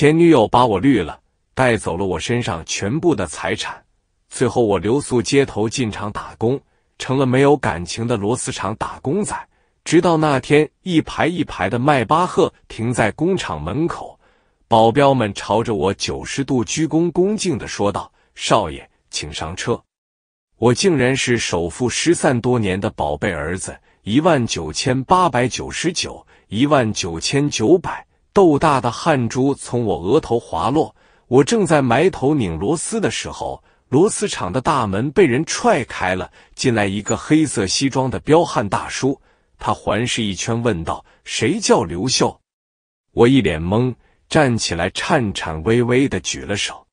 前女友把我绿了，带走了我身上全部的财产，最后我留宿街头，进厂打工，成了没有感情的螺丝厂打工仔。直到那天，一排一排的迈巴赫停在工厂门口，保镖们朝着我九十度鞠躬，恭敬的说道：“少爷，请上车。”我竟然是首富失散多年的宝贝儿子，一万九千八百九十九，一万九千九百。豆大的汗珠从我额头滑落。我正在埋头拧螺丝的时候，螺丝厂的大门被人踹开了，进来一个黑色西装的彪悍大叔。他环视一圈，问道：“谁叫刘秀？”我一脸懵，站起来，颤颤巍巍的举了手。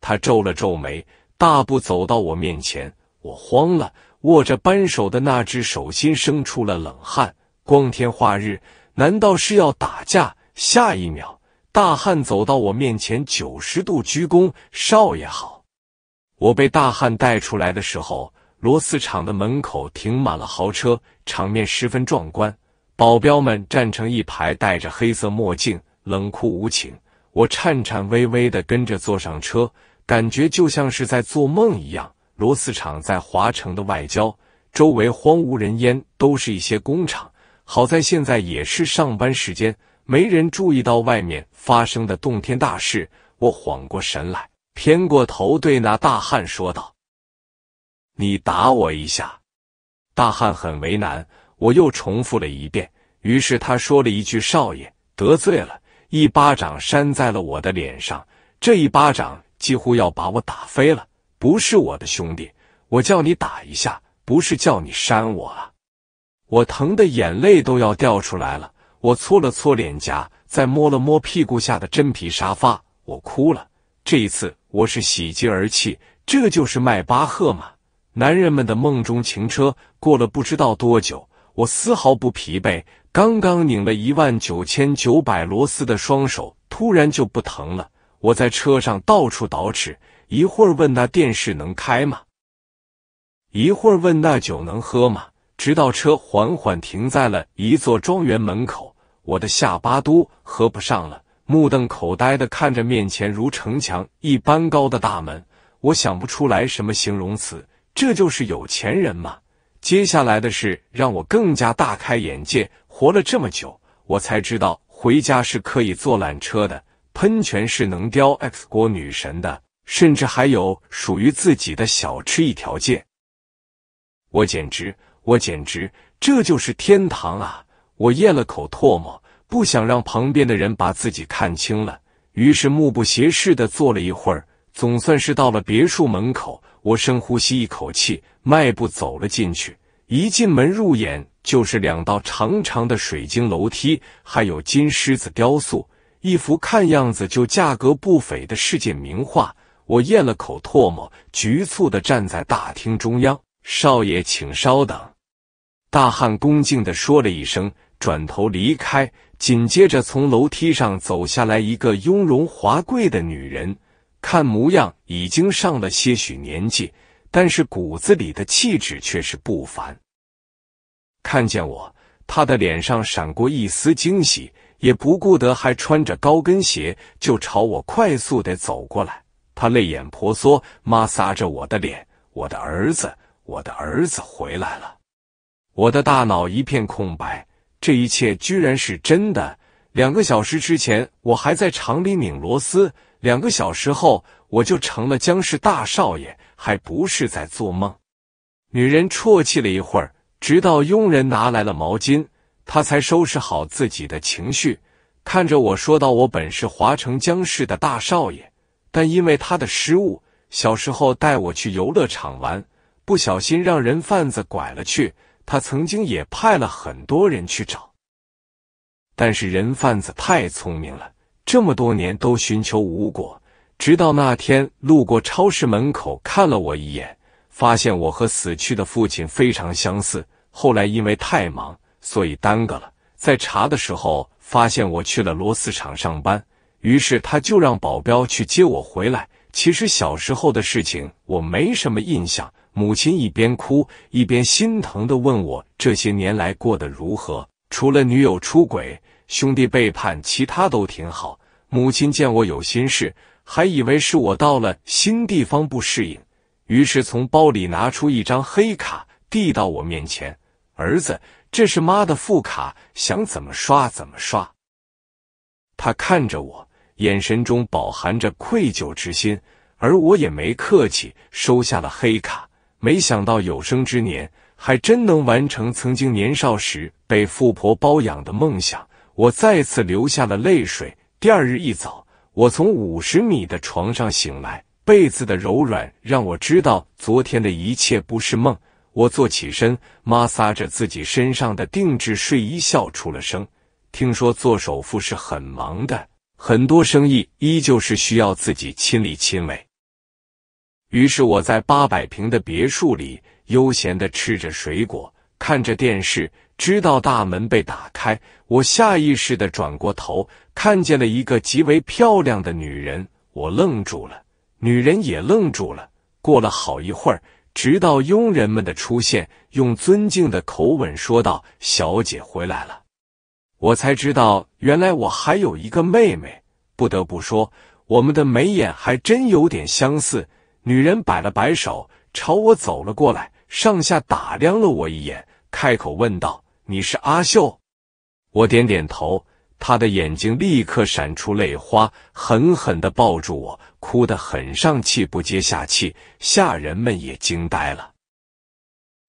他皱了皱眉，大步走到我面前。我慌了，握着扳手的那只手心生出了冷汗。光天化日。难道是要打架？下一秒，大汉走到我面前，九十度鞠躬：“少爷好。”我被大汉带出来的时候，螺丝厂的门口停满了豪车，场面十分壮观。保镖们站成一排，戴着黑色墨镜，冷酷无情。我颤颤巍巍的跟着坐上车，感觉就像是在做梦一样。螺丝厂在华城的外郊，周围荒无人烟，都是一些工厂。好在现在也是上班时间，没人注意到外面发生的动天大事。我缓过神来，偏过头对那大汉说道：“你打我一下。”大汉很为难。我又重复了一遍，于是他说了一句：“少爷，得罪了。”一巴掌扇在了我的脸上，这一巴掌几乎要把我打飞了。不是我的兄弟，我叫你打一下，不是叫你扇我啊。我疼的眼泪都要掉出来了，我搓了搓脸颊，再摸了摸屁股下的真皮沙发，我哭了。这一次我是喜极而泣，这就是迈巴赫吗？男人们的梦中情车。过了不知道多久，我丝毫不疲惫，刚刚拧了一万九千九百螺丝的双手突然就不疼了。我在车上到处倒饬，一会儿问那电视能开吗，一会儿问那酒能喝吗。直到车缓缓停在了一座庄园门口，我的下巴都合不上了，目瞪口呆地看着面前如城墙一般高的大门。我想不出来什么形容词，这就是有钱人吗？接下来的事让我更加大开眼界。活了这么久，我才知道回家是可以坐缆车的，喷泉是能雕 X 国女神的，甚至还有属于自己的小吃一条街。我简直……我简直，这就是天堂啊！我咽了口唾沫，不想让旁边的人把自己看清了，于是目不斜视的坐了一会儿。总算是到了别墅门口，我深呼吸一口气，迈步走了进去。一进门，入眼就是两道长长的水晶楼梯，还有金狮子雕塑，一幅看样子就价格不菲的世界名画。我咽了口唾沫，局促地站在大厅中央。少爷，请稍等。大汉恭敬地说了一声，转头离开。紧接着，从楼梯上走下来一个雍容华贵的女人，看模样已经上了些许年纪，但是骨子里的气质却是不凡。看见我，她的脸上闪过一丝惊喜，也不顾得还穿着高跟鞋，就朝我快速地走过来。她泪眼婆娑，妈挲着我的脸：“我的儿子，我的儿子回来了。”我的大脑一片空白，这一切居然是真的。两个小时之前，我还在厂里拧螺丝，两个小时后，我就成了江氏大少爷，还不是在做梦？女人啜泣了一会儿，直到佣人拿来了毛巾，她才收拾好自己的情绪，看着我说道：“我本是华城江氏的大少爷，但因为他的失误，小时候带我去游乐场玩，不小心让人贩子拐了去。”他曾经也派了很多人去找，但是人贩子太聪明了，这么多年都寻求无果。直到那天路过超市门口，看了我一眼，发现我和死去的父亲非常相似。后来因为太忙，所以耽搁了。在查的时候，发现我去了螺丝厂上班，于是他就让保镖去接我回来。其实小时候的事情，我没什么印象。母亲一边哭一边心疼的问我：“这些年来过得如何？除了女友出轨、兄弟背叛，其他都挺好。”母亲见我有心事，还以为是我到了新地方不适应，于是从包里拿出一张黑卡，递到我面前：“儿子，这是妈的副卡，想怎么刷怎么刷。”他看着我，眼神中饱含着愧疚之心，而我也没客气，收下了黑卡。没想到有生之年还真能完成曾经年少时被富婆包养的梦想，我再次流下了泪水。第二日一早，我从五十米的床上醒来，被子的柔软让我知道昨天的一切不是梦。我坐起身，摩挲着自己身上的定制睡衣，笑出了声。听说做首富是很忙的，很多生意依旧是需要自己亲力亲为。于是我在八百平的别墅里悠闲地吃着水果，看着电视。知道大门被打开，我下意识地转过头，看见了一个极为漂亮的女人。我愣住了，女人也愣住了。过了好一会儿，直到佣人们的出现，用尊敬的口吻说道：“小姐回来了。”我才知道，原来我还有一个妹妹。不得不说，我们的眉眼还真有点相似。女人摆了摆手，朝我走了过来，上下打量了我一眼，开口问道：“你是阿秀？”我点点头，她的眼睛立刻闪出泪花，狠狠的抱住我，哭得很上气不接下气，下人们也惊呆了。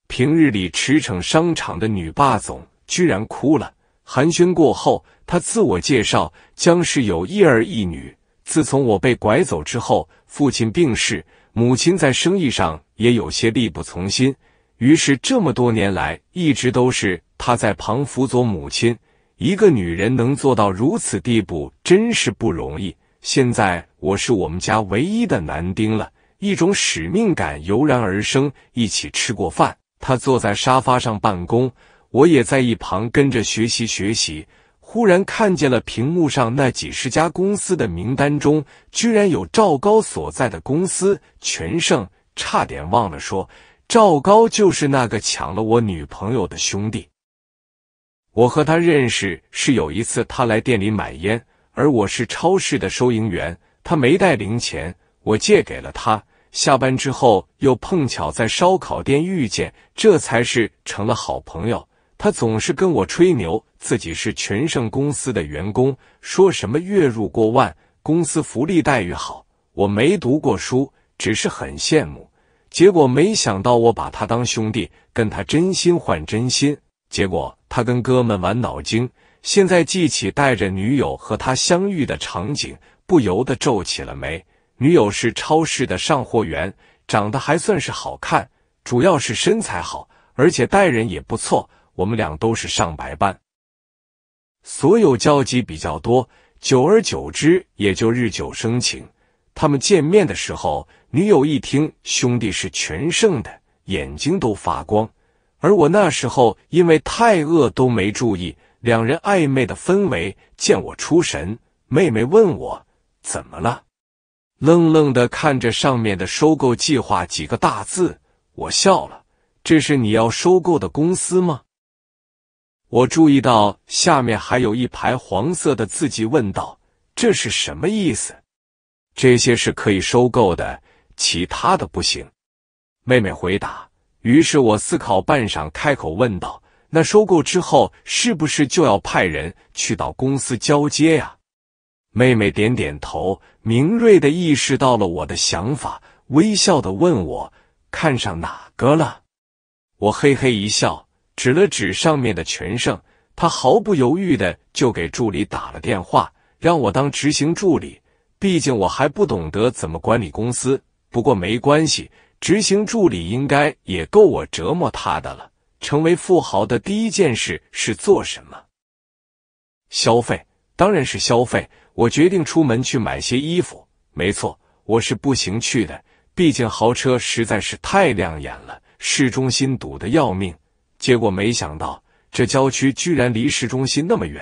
平日里驰骋商场的女霸总居然哭了。寒暄过后，她自我介绍：“将氏有一儿一女，自从我被拐走之后，父亲病逝。”母亲在生意上也有些力不从心，于是这么多年来一直都是他在旁辅佐母亲。一个女人能做到如此地步，真是不容易。现在我是我们家唯一的男丁了，一种使命感油然而生。一起吃过饭，他坐在沙发上办公，我也在一旁跟着学习学习。忽然看见了屏幕上那几十家公司的名单中，居然有赵高所在的公司全胜，差点忘了说，赵高就是那个抢了我女朋友的兄弟。我和他认识是有一次他来店里买烟，而我是超市的收银员，他没带零钱，我借给了他。下班之后又碰巧在烧烤店遇见，这才是成了好朋友。他总是跟我吹牛，自己是全盛公司的员工，说什么月入过万，公司福利待遇好。我没读过书，只是很羡慕。结果没想到，我把他当兄弟，跟他真心换真心。结果他跟哥们玩脑筋。现在记起带着女友和他相遇的场景，不由得皱起了眉。女友是超市的上货员，长得还算是好看，主要是身材好，而且待人也不错。我们俩都是上白班，所有交集比较多，久而久之也就日久生情。他们见面的时候，女友一听兄弟是全胜的，眼睛都发光。而我那时候因为太饿都没注意，两人暧昧的氛围，见我出神，妹妹问我怎么了，愣愣的看着上面的收购计划几个大字，我笑了，这是你要收购的公司吗？我注意到下面还有一排黄色的字迹，问道：“这是什么意思？”“这些是可以收购的，其他的不行。”妹妹回答。于是我思考半晌，开口问道：“那收购之后是不是就要派人去到公司交接呀？”妹妹点点头，敏锐的意识到了我的想法，微笑的问我：“看上哪个了？”我嘿嘿一笑。指了指上面的全胜，他毫不犹豫的就给助理打了电话，让我当执行助理。毕竟我还不懂得怎么管理公司。不过没关系，执行助理应该也够我折磨他的了。成为富豪的第一件事是做什么？消费，当然是消费。我决定出门去买些衣服。没错，我是步行去的，毕竟豪车实在是太亮眼了，市中心堵得要命。结果没想到，这郊区居然离市中心那么远。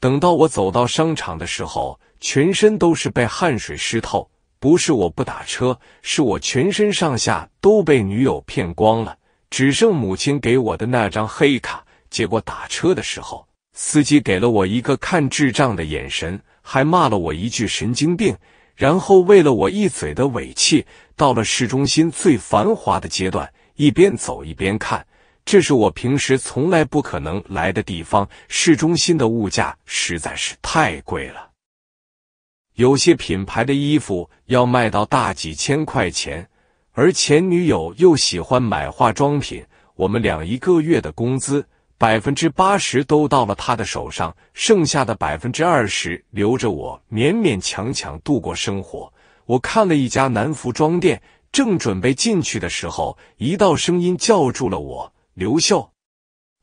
等到我走到商场的时候，全身都是被汗水湿透。不是我不打车，是我全身上下都被女友骗光了，只剩母亲给我的那张黑卡。结果打车的时候，司机给了我一个看智障的眼神，还骂了我一句神经病，然后为了我一嘴的尾气，到了市中心最繁华的阶段，一边走一边看。这是我平时从来不可能来的地方。市中心的物价实在是太贵了，有些品牌的衣服要卖到大几千块钱。而前女友又喜欢买化妆品，我们俩一个月的工资百分之八十都到了她的手上，剩下的百分之二十留着我勉勉强强度过生活。我看了一家男服装店，正准备进去的时候，一道声音叫住了我。刘秀，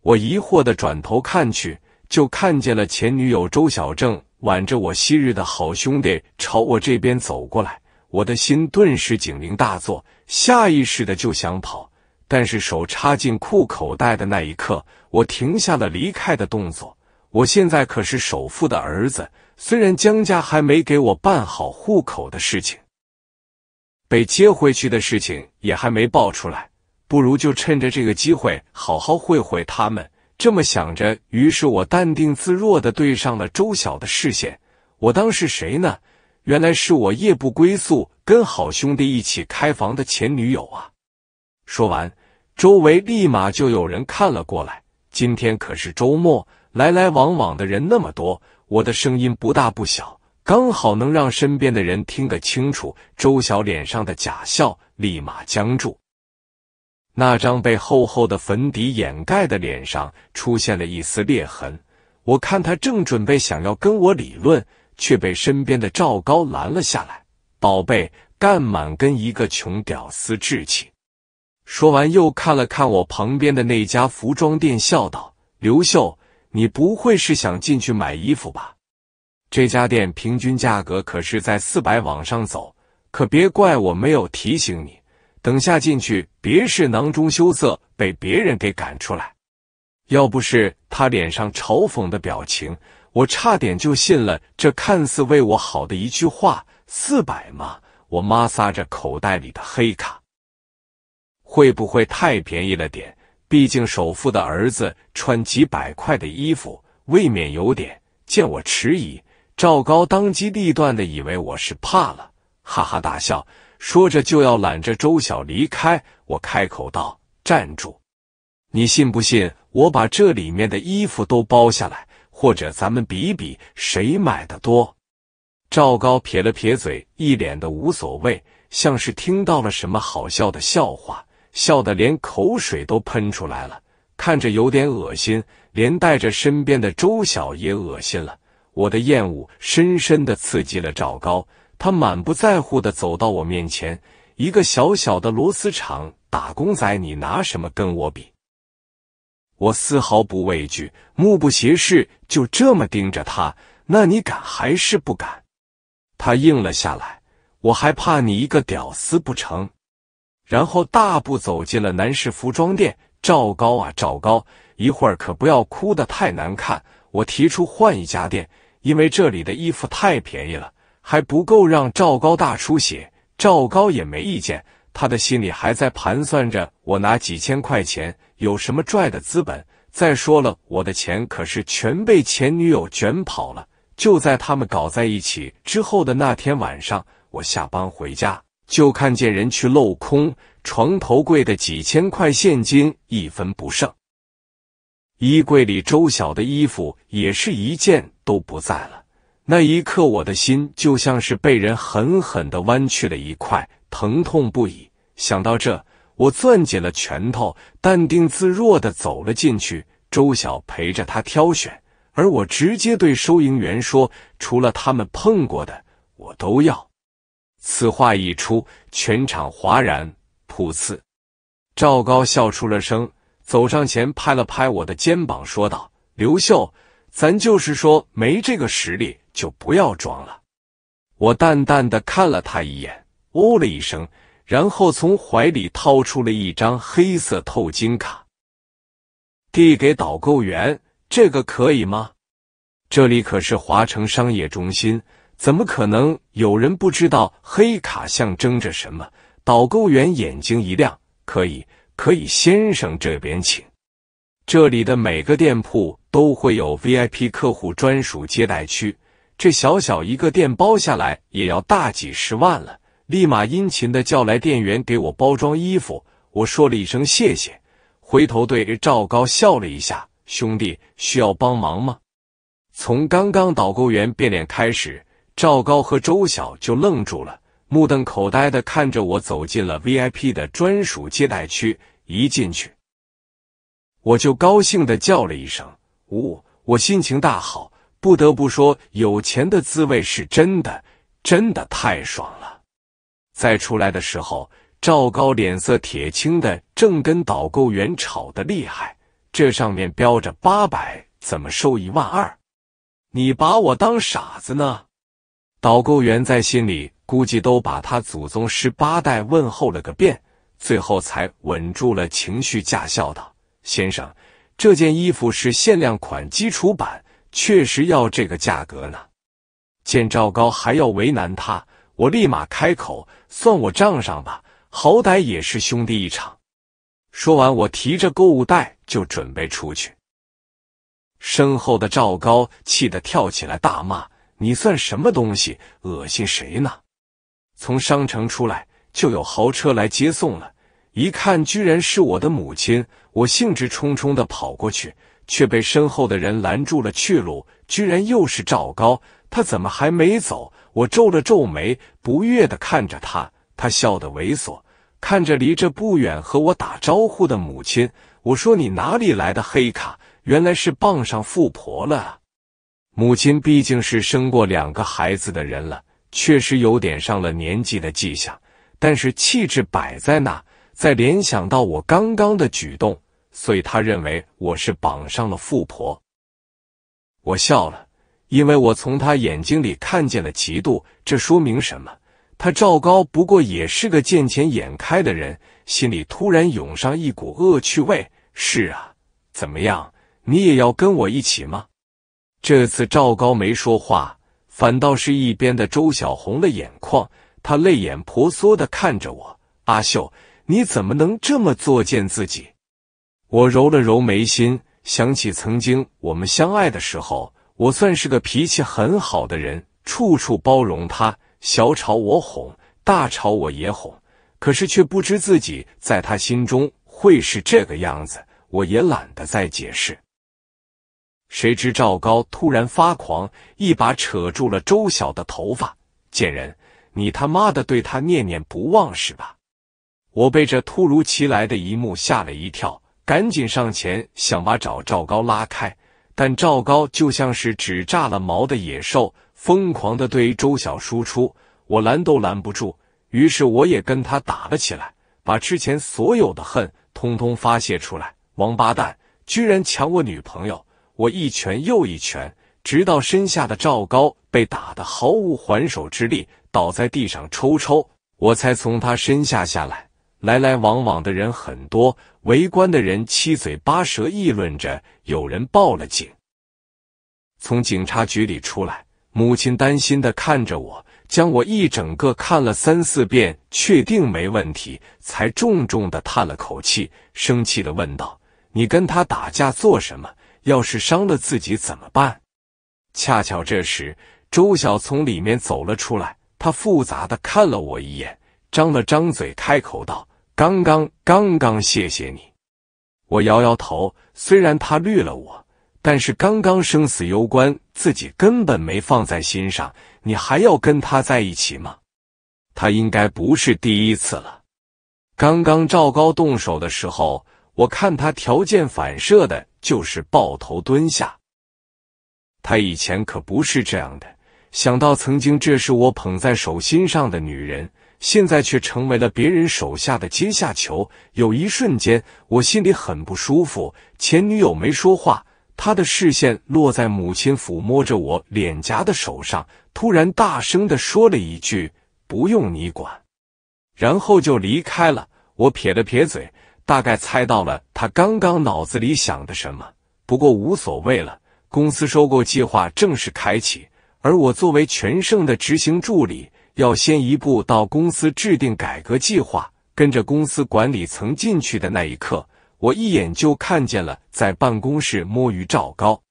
我疑惑的转头看去，就看见了前女友周小正挽着我昔日的好兄弟朝我这边走过来，我的心顿时警铃大作，下意识的就想跑，但是手插进裤口袋的那一刻，我停下了离开的动作。我现在可是首富的儿子，虽然江家还没给我办好户口的事情，被接回去的事情也还没报出来。不如就趁着这个机会好好会会他们。这么想着，于是我淡定自若的对上了周小的视线。我当是谁呢？原来是我夜不归宿，跟好兄弟一起开房的前女友啊！说完，周围立马就有人看了过来。今天可是周末，来来往往的人那么多，我的声音不大不小，刚好能让身边的人听得清楚。周小脸上的假笑立马僵住。那张被厚厚的粉底掩盖的脸上出现了一丝裂痕，我看他正准备想要跟我理论，却被身边的赵高拦了下来。宝贝，干满跟一个穷屌丝置气。说完又看了看我旁边的那家服装店，笑道：“刘秀，你不会是想进去买衣服吧？这家店平均价格可是在四百往上走，可别怪我没有提醒你。”等下进去，别是囊中羞涩被别人给赶出来。要不是他脸上嘲讽的表情，我差点就信了这看似为我好的一句话。四百嘛，我妈撒着口袋里的黑卡，会不会太便宜了点？毕竟首富的儿子穿几百块的衣服，未免有点。见我迟疑，赵高当机立断的以为我是怕了，哈哈大笑。说着就要揽着周小离开，我开口道：“站住！你信不信我把这里面的衣服都包下来？或者咱们比比谁买的多？”赵高撇了撇嘴，一脸的无所谓，像是听到了什么好笑的笑话，笑得连口水都喷出来了，看着有点恶心，连带着身边的周小也恶心了。我的厌恶深深的刺激了赵高。他满不在乎的走到我面前，一个小小的螺丝厂打工仔，你拿什么跟我比？我丝毫不畏惧，目不斜视，就这么盯着他。那你敢还是不敢？他应了下来。我还怕你一个屌丝不成？然后大步走进了男士服装店。赵高啊，赵高，一会儿可不要哭的太难看。我提出换一家店，因为这里的衣服太便宜了。还不够让赵高大出血，赵高也没意见。他的心里还在盘算着：我拿几千块钱有什么拽的资本？再说了，我的钱可是全被前女友卷跑了。就在他们搞在一起之后的那天晚上，我下班回家就看见人去镂空床头柜的几千块现金一分不剩，衣柜里周晓的衣服也是一件都不在了。那一刻，我的心就像是被人狠狠地弯曲了一块，疼痛不已。想到这，我攥紧了拳头，淡定自若地走了进去。周晓陪着他挑选，而我直接对收银员说：“除了他们碰过的，我都要。”此话一出，全场哗然，噗呲。赵高笑出了声，走上前拍了拍我的肩膀，说道：“刘秀。”咱就是说，没这个实力就不要装了。我淡淡的看了他一眼，哦了一声，然后从怀里掏出了一张黑色透金卡，递给导购员：“这个可以吗？”这里可是华城商业中心，怎么可能有人不知道黑卡象征着什么？导购员眼睛一亮：“可以，可以，先生这边请。”这里的每个店铺都会有 VIP 客户专属接待区，这小小一个店包下来也要大几十万了。立马殷勤的叫来店员给我包装衣服，我说了一声谢谢，回头对赵高笑了一下：“兄弟，需要帮忙吗？”从刚刚导购员变脸开始，赵高和周晓就愣住了，目瞪口呆的看着我走进了 VIP 的专属接待区，一进去。我就高兴的叫了一声“呜”，我心情大好，不得不说，有钱的滋味是真的，真的太爽了。再出来的时候，赵高脸色铁青的，正跟导购员吵得厉害。这上面标着八百，怎么收一万二？你把我当傻子呢？导购员在心里估计都把他祖宗十八代问候了个遍，最后才稳住了情绪，假笑道。先生，这件衣服是限量款基础版，确实要这个价格呢。见赵高还要为难他，我立马开口，算我账上吧，好歹也是兄弟一场。说完，我提着购物袋就准备出去。身后的赵高气得跳起来大骂：“你算什么东西？恶心谁呢？”从商城出来，就有豪车来接送了。一看，居然是我的母亲。我兴致冲冲的跑过去，却被身后的人拦住了去路。居然又是赵高，他怎么还没走？我皱了皱眉，不悦的看着他。他笑得猥琐，看着离这不远和我打招呼的母亲，我说：“你哪里来的黑卡？原来是傍上富婆了。”母亲毕竟是生过两个孩子的人了，确实有点上了年纪的迹象，但是气质摆在那。再联想到我刚刚的举动，所以他认为我是绑上了富婆。我笑了，因为我从他眼睛里看见了嫉妒。这说明什么？他赵高不过也是个见钱眼开的人。心里突然涌上一股恶趣味。是啊，怎么样？你也要跟我一起吗？这次赵高没说话，反倒是一边的周小红的眼眶，她泪眼婆娑地看着我，阿秀。你怎么能这么作践自己？我揉了揉眉心，想起曾经我们相爱的时候，我算是个脾气很好的人，处处包容他，小吵我哄，大吵我也哄。可是却不知自己在他心中会是这个样子，我也懒得再解释。谁知赵高突然发狂，一把扯住了周晓的头发：“贱人，你他妈的对他念念不忘是吧？”我被这突如其来的一幕吓了一跳，赶紧上前想把找赵高拉开，但赵高就像是只炸了毛的野兽，疯狂的对周小输出，我拦都拦不住。于是我也跟他打了起来，把之前所有的恨通通发泄出来。王八蛋，居然抢我女朋友！我一拳又一拳，直到身下的赵高被打得毫无还手之力，倒在地上抽抽，我才从他身下下来。来来往往的人很多，围观的人七嘴八舌议论着。有人报了警，从警察局里出来，母亲担心的看着我，将我一整个看了三四遍，确定没问题，才重重的叹了口气，生气的问道：“你跟他打架做什么？要是伤了自己怎么办？”恰巧这时，周晓从里面走了出来，他复杂的看了我一眼，张了张嘴，开口道。刚刚刚刚谢谢你，我摇摇头。虽然他绿了我，但是刚刚生死攸关，自己根本没放在心上。你还要跟他在一起吗？他应该不是第一次了。刚刚赵高动手的时候，我看他条件反射的就是抱头蹲下，他以前可不是这样的。想到曾经这是我捧在手心上的女人。现在却成为了别人手下的阶下囚。有一瞬间，我心里很不舒服。前女友没说话，她的视线落在母亲抚摸着我脸颊的手上，突然大声的说了一句：“不用你管。”然后就离开了。我撇了撇嘴，大概猜到了他刚刚脑子里想的什么，不过无所谓了。公司收购计划正式开启，而我作为全盛的执行助理。要先一步到公司制定改革计划，跟着公司管理层进去的那一刻，我一眼就看见了在办公室摸鱼赵高。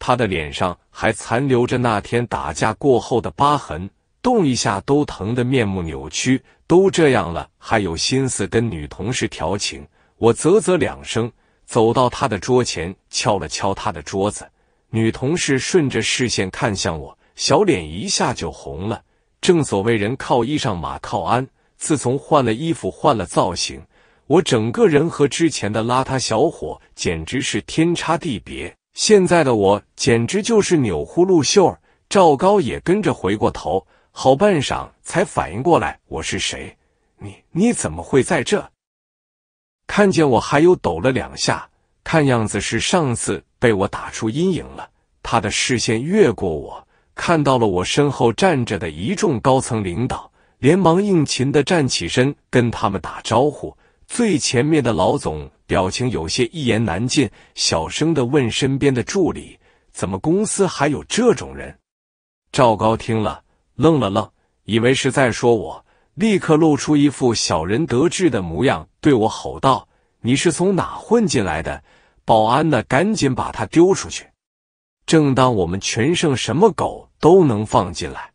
他的脸上还残留着那天打架过后的疤痕，动一下都疼的面目扭曲。都这样了，还有心思跟女同事调情？我啧啧两声，走到他的桌前敲了敲他的桌子。女同事顺着视线看向我，小脸一下就红了。正所谓人靠衣裳，马靠鞍。自从换了衣服，换了造型，我整个人和之前的邋遢小伙简直是天差地别。现在的我简直就是钮祜禄秀儿。赵高也跟着回过头，好半晌才反应过来我是谁，你你怎么会在这？看见我，还有抖了两下，看样子是上次被我打出阴影了。他的视线越过我。看到了我身后站着的一众高层领导，连忙应勤的站起身跟他们打招呼。最前面的老总表情有些一言难尽，小声的问身边的助理：“怎么公司还有这种人？”赵高听了愣了愣，以为是在说我，立刻露出一副小人得志的模样，对我吼道：“你是从哪混进来的？保安呢？赶紧把他丢出去！”正当我们全胜什么狗。都能放进来。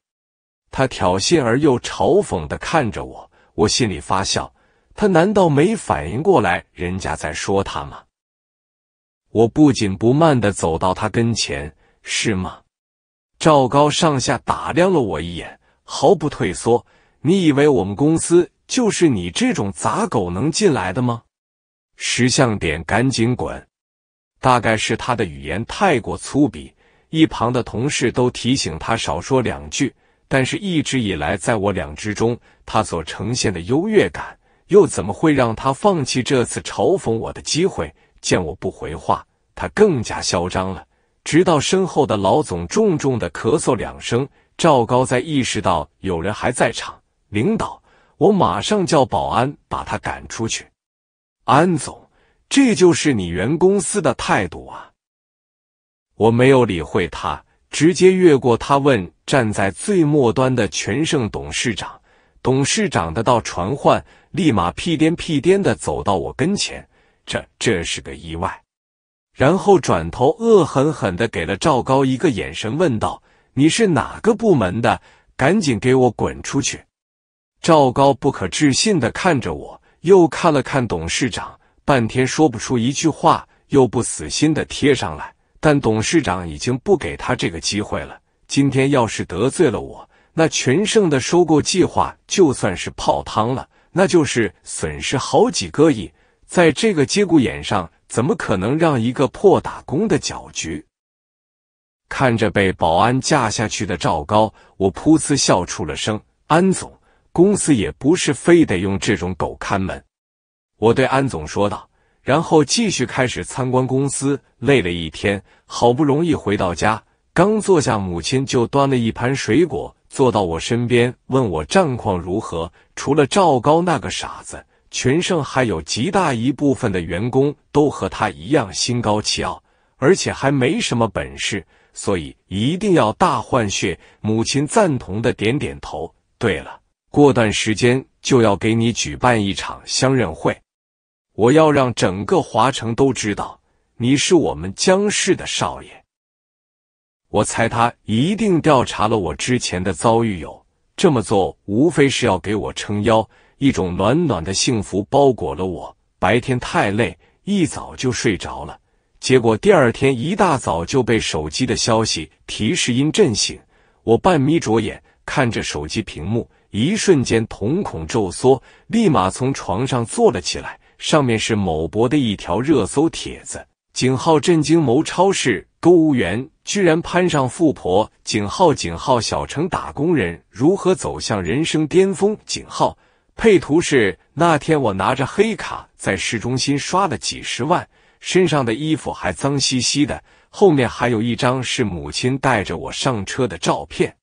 他挑衅而又嘲讽的看着我，我心里发笑。他难道没反应过来人家在说他吗？我不紧不慢的走到他跟前，是吗？赵高上下打量了我一眼，毫不退缩。你以为我们公司就是你这种杂狗能进来的吗？识相点，赶紧滚！大概是他的语言太过粗鄙。一旁的同事都提醒他少说两句，但是，一直以来在我两之中，他所呈现的优越感，又怎么会让他放弃这次嘲讽我的机会？见我不回话，他更加嚣张了。直到身后的老总重重的咳嗽两声，赵高才意识到有人还在场。领导，我马上叫保安把他赶出去。安总，这就是你原公司的态度啊！我没有理会他，直接越过他问站在最末端的全盛董事长。董事长得到传唤，立马屁颠屁颠的走到我跟前。这，这是个意外。然后转头恶狠狠的给了赵高一个眼神，问道：“你是哪个部门的？赶紧给我滚出去！”赵高不可置信的看着我，又看了看董事长，半天说不出一句话，又不死心的贴上来。但董事长已经不给他这个机会了。今天要是得罪了我，那全盛的收购计划就算是泡汤了，那就是损失好几个亿。在这个节骨眼上，怎么可能让一个破打工的搅局？看着被保安架下去的赵高，我噗呲笑出了声。安总，公司也不是非得用这种狗看门。我对安总说道。然后继续开始参观公司，累了一天，好不容易回到家，刚坐下，母亲就端了一盘水果坐到我身边，问我战况如何。除了赵高那个傻子，全盛还有极大一部分的员工都和他一样心高气傲，而且还没什么本事，所以一定要大换血。母亲赞同的点点头。对了，过段时间就要给你举办一场相认会。我要让整个华城都知道你是我们江氏的少爷。我猜他一定调查了我之前的遭遇，有这么做无非是要给我撑腰。一种暖暖的幸福包裹了我。白天太累，一早就睡着了。结果第二天一大早就被手机的消息提示音震醒。我半眯着眼看着手机屏幕，一瞬间瞳孔骤缩，立马从床上坐了起来。上面是某博的一条热搜帖子，井号震惊某超市购物员居然攀上富婆，井号井号小城打工人如何走向人生巅峰？井号配图是那天我拿着黑卡在市中心刷了几十万，身上的衣服还脏兮兮的。后面还有一张是母亲带着我上车的照片，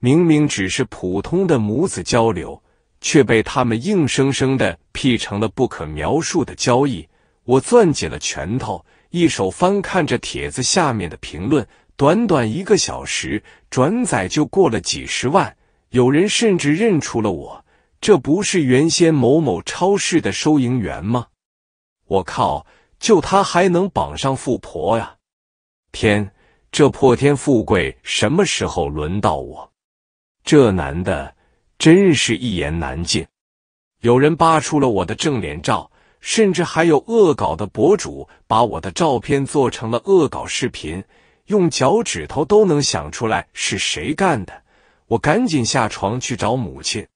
明明只是普通的母子交流。却被他们硬生生的 P 成了不可描述的交易。我攥紧了拳头，一手翻看着帖子下面的评论。短短一个小时，转载就过了几十万。有人甚至认出了我，这不是原先某某超市的收银员吗？我靠，就他还能绑上富婆呀！天，这破天富贵什么时候轮到我？这男的。真是一言难尽。有人扒出了我的正脸照，甚至还有恶搞的博主把我的照片做成了恶搞视频，用脚趾头都能想出来是谁干的。我赶紧下床去找母亲，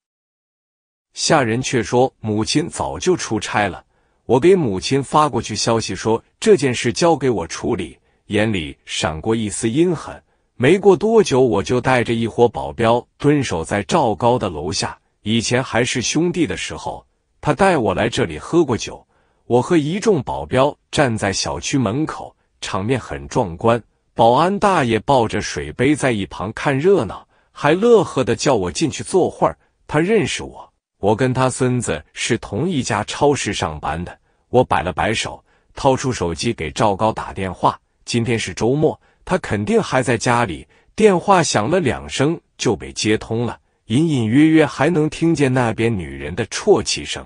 下人却说母亲早就出差了。我给母亲发过去消息说这件事交给我处理，眼里闪过一丝阴狠。没过多久，我就带着一伙保镖蹲守在赵高的楼下。以前还是兄弟的时候，他带我来这里喝过酒。我和一众保镖站在小区门口，场面很壮观。保安大爷抱着水杯在一旁看热闹，还乐呵的叫我进去坐会儿。他认识我，我跟他孙子是同一家超市上班的。我摆了摆手，掏出手机给赵高打电话。今天是周末。他肯定还在家里。电话响了两声就被接通了，隐隐约约还能听见那边女人的啜泣声。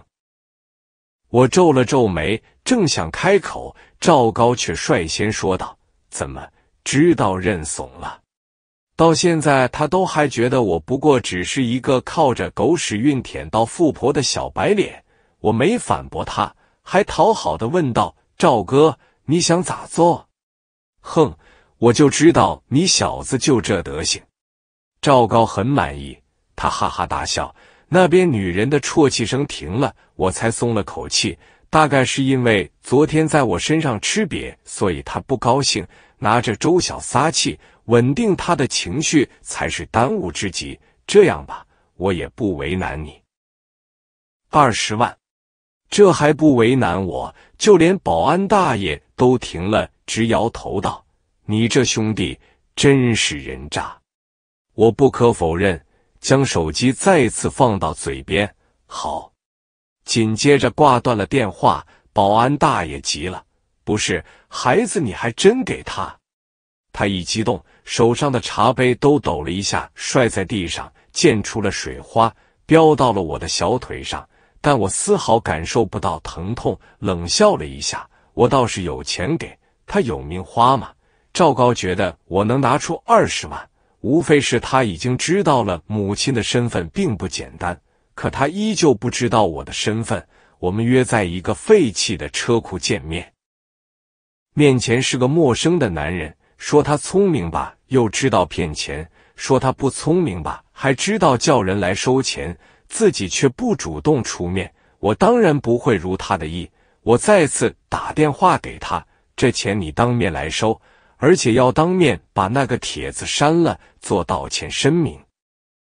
我皱了皱眉，正想开口，赵高却率先说道：“怎么知道认怂了？到现在他都还觉得我不过只是一个靠着狗屎运舔到富婆的小白脸。”我没反驳他，还讨好的问道：“赵哥，你想咋做？”哼。我就知道你小子就这德行，赵高很满意，他哈哈大笑。那边女人的啜泣声停了，我才松了口气。大概是因为昨天在我身上吃瘪，所以他不高兴，拿着周小撒气。稳定他的情绪才是当务之急。这样吧，我也不为难你，二十万，这还不为难我？就连保安大爷都停了，直摇头道。你这兄弟真是人渣！我不可否认，将手机再次放到嘴边，好，紧接着挂断了电话。保安大爷急了：“不是孩子，你还真给他？”他一激动，手上的茶杯都抖了一下，摔在地上，溅出了水花，飙到了我的小腿上。但我丝毫感受不到疼痛，冷笑了一下：“我倒是有钱给他，有命花吗？”赵高觉得我能拿出二十万，无非是他已经知道了母亲的身份并不简单，可他依旧不知道我的身份。我们约在一个废弃的车库见面，面前是个陌生的男人，说他聪明吧，又知道骗钱；说他不聪明吧，还知道叫人来收钱，自己却不主动出面。我当然不会如他的意，我再次打电话给他，这钱你当面来收。而且要当面把那个帖子删了，做道歉声明。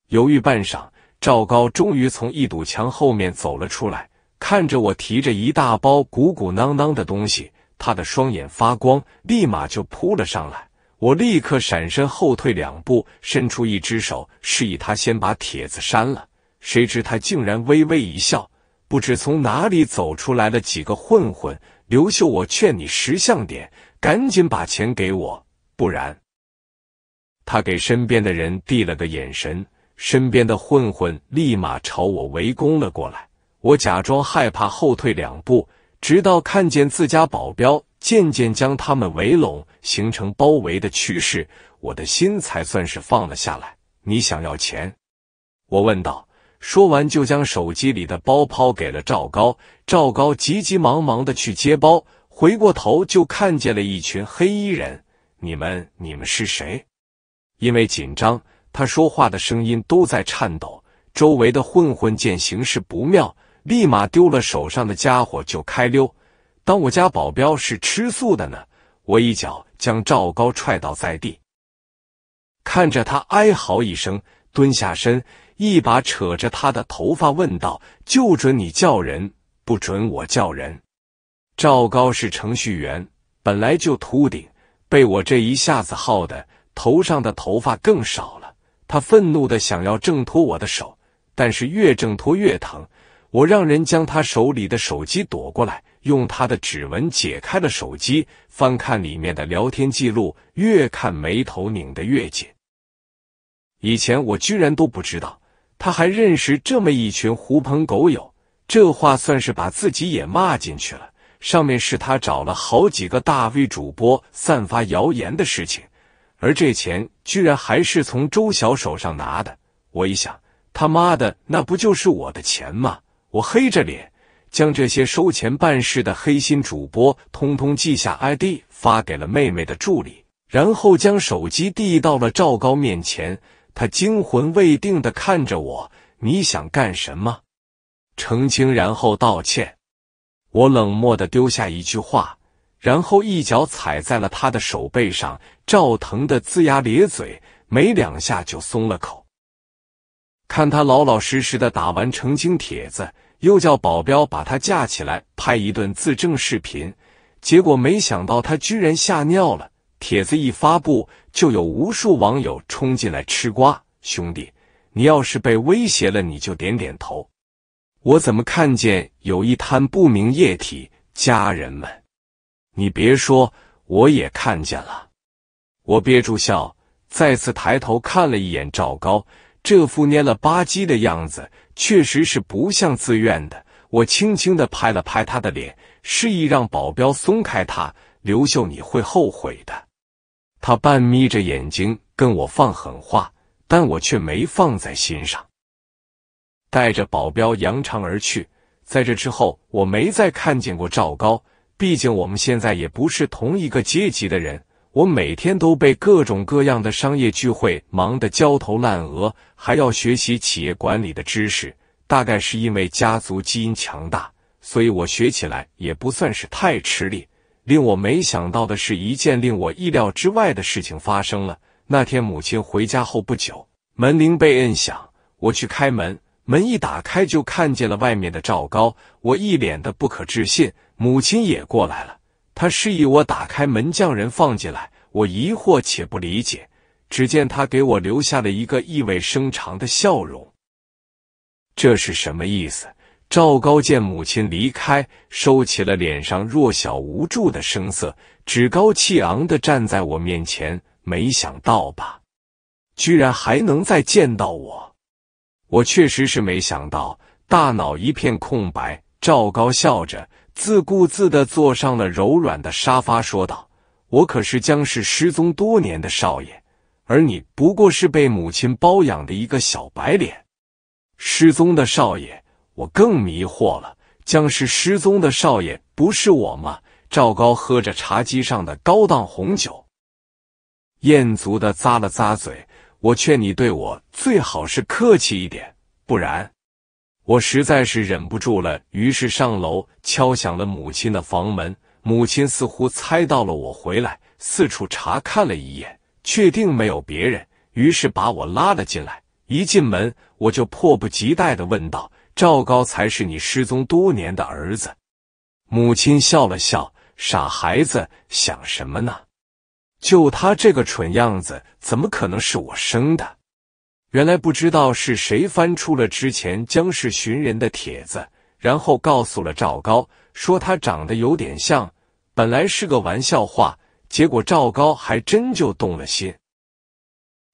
犹豫半晌，赵高终于从一堵墙后面走了出来，看着我提着一大包鼓鼓囊囊的东西，他的双眼发光，立马就扑了上来。我立刻闪身后退两步，伸出一只手示意他先把帖子删了。谁知他竟然微微一笑，不知从哪里走出来了几个混混。刘秀，我劝你识相点。赶紧把钱给我，不然！他给身边的人递了个眼神，身边的混混立马朝我围攻了过来。我假装害怕，后退两步，直到看见自家保镖渐渐将他们围拢，形成包围的趋势，我的心才算是放了下来。你想要钱？我问道。说完就将手机里的包抛给了赵高，赵高急急忙忙的去接包。回过头就看见了一群黑衣人，你们你们是谁？因为紧张，他说话的声音都在颤抖。周围的混混见形势不妙，立马丢了手上的家伙就开溜。当我家保镖是吃素的呢！我一脚将赵高踹倒在地，看着他哀嚎一声，蹲下身，一把扯着他的头发问道：“就准你叫人，不准我叫人。”赵高是程序员，本来就秃顶，被我这一下子薅的头上的头发更少了。他愤怒的想要挣脱我的手，但是越挣脱越疼。我让人将他手里的手机躲过来，用他的指纹解开了手机，翻看里面的聊天记录，越看眉头拧得越紧。以前我居然都不知道他还认识这么一群狐朋狗友，这话算是把自己也骂进去了。上面是他找了好几个大 V 主播散发谣言的事情，而这钱居然还是从周晓手上拿的。我一想，他妈的，那不就是我的钱吗？我黑着脸，将这些收钱办事的黑心主播通通记下 ID，发给了妹妹的助理，然后将手机递到了赵高面前。他惊魂未定地看着我：“你想干什么？澄清，然后道歉。”我冷漠的丢下一句话，然后一脚踩在了他的手背上，赵腾的龇牙咧嘴，没两下就松了口。看他老老实实的打完澄清帖子，又叫保镖把他架起来拍一顿自证视频，结果没想到他居然吓尿了。帖子一发布，就有无数网友冲进来吃瓜。兄弟，你要是被威胁了，你就点点头。我怎么看见有一滩不明液体？家人们，你别说，我也看见了。我憋住笑，再次抬头看了一眼赵高，这副蔫了吧唧的样子，确实是不像自愿的。我轻轻的拍了拍他的脸，示意让保镖松开他。刘秀，你会后悔的。他半眯着眼睛跟我放狠话，但我却没放在心上。带着保镖扬长而去。在这之后，我没再看见过赵高。毕竟我们现在也不是同一个阶级的人。我每天都被各种各样的商业聚会忙得焦头烂额，还要学习企业管理的知识。大概是因为家族基因强大，所以我学起来也不算是太吃力。令我没想到的是一件令我意料之外的事情发生了。那天母亲回家后不久，门铃被摁响，我去开门。门一打开，就看见了外面的赵高，我一脸的不可置信。母亲也过来了，她示意我打开门，将人放进来。我疑惑且不理解，只见他给我留下了一个意味深长的笑容。这是什么意思？赵高见母亲离开，收起了脸上弱小无助的声色，趾高气昂的站在我面前。没想到吧，居然还能再见到我。我确实是没想到，大脑一片空白。赵高笑着，自顾自地坐上了柔软的沙发，说道：“我可是江氏失踪多年的少爷，而你不过是被母亲包养的一个小白脸。”失踪的少爷，我更迷惑了。江氏失踪的少爷，不是我吗？赵高喝着茶几上的高档红酒，餍足的咂了咂嘴。我劝你对我最好是客气一点，不然我实在是忍不住了。于是上楼敲响了母亲的房门。母亲似乎猜到了我回来，四处查看了一眼，确定没有别人，于是把我拉了进来。一进门，我就迫不及待的问道：“赵高才是你失踪多年的儿子？”母亲笑了笑：“傻孩子，想什么呢？”就他这个蠢样子，怎么可能是我生的？原来不知道是谁翻出了之前江氏寻人的帖子，然后告诉了赵高，说他长得有点像。本来是个玩笑话，结果赵高还真就动了心，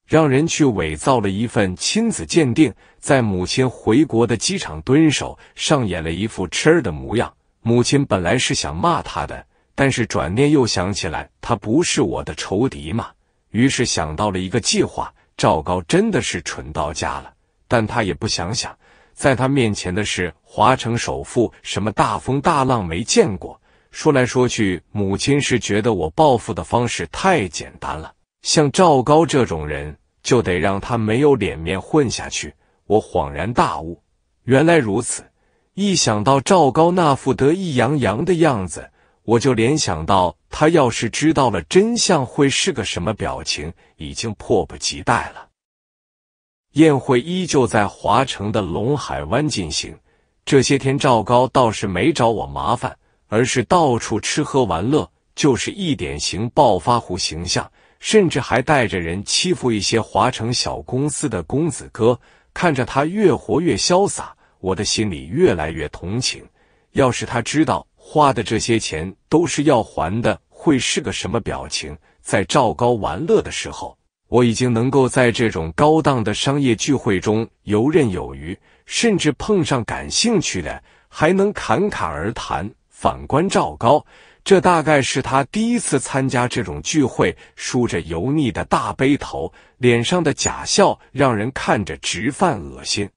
让人去伪造了一份亲子鉴定，在母亲回国的机场蹲守，上演了一副痴儿的模样。母亲本来是想骂他的。但是转念又想起来，他不是我的仇敌嘛？于是想到了一个计划。赵高真的是蠢到家了，但他也不想想，在他面前的是华城首富，什么大风大浪没见过。说来说去，母亲是觉得我报复的方式太简单了，像赵高这种人，就得让他没有脸面混下去。我恍然大悟，原来如此。一想到赵高那副得意洋洋的样子。我就联想到他要是知道了真相，会是个什么表情？已经迫不及待了。宴会依旧在华城的龙海湾进行。这些天赵高倒是没找我麻烦，而是到处吃喝玩乐，就是一典型暴发户形象，甚至还带着人欺负一些华城小公司的公子哥。看着他越活越潇洒，我的心里越来越同情。要是他知道……花的这些钱都是要还的，会是个什么表情？在赵高玩乐的时候，我已经能够在这种高档的商业聚会中游刃有余，甚至碰上感兴趣的还能侃侃而谈。反观赵高，这大概是他第一次参加这种聚会，梳着油腻的大背头，脸上的假笑让人看着直犯恶心。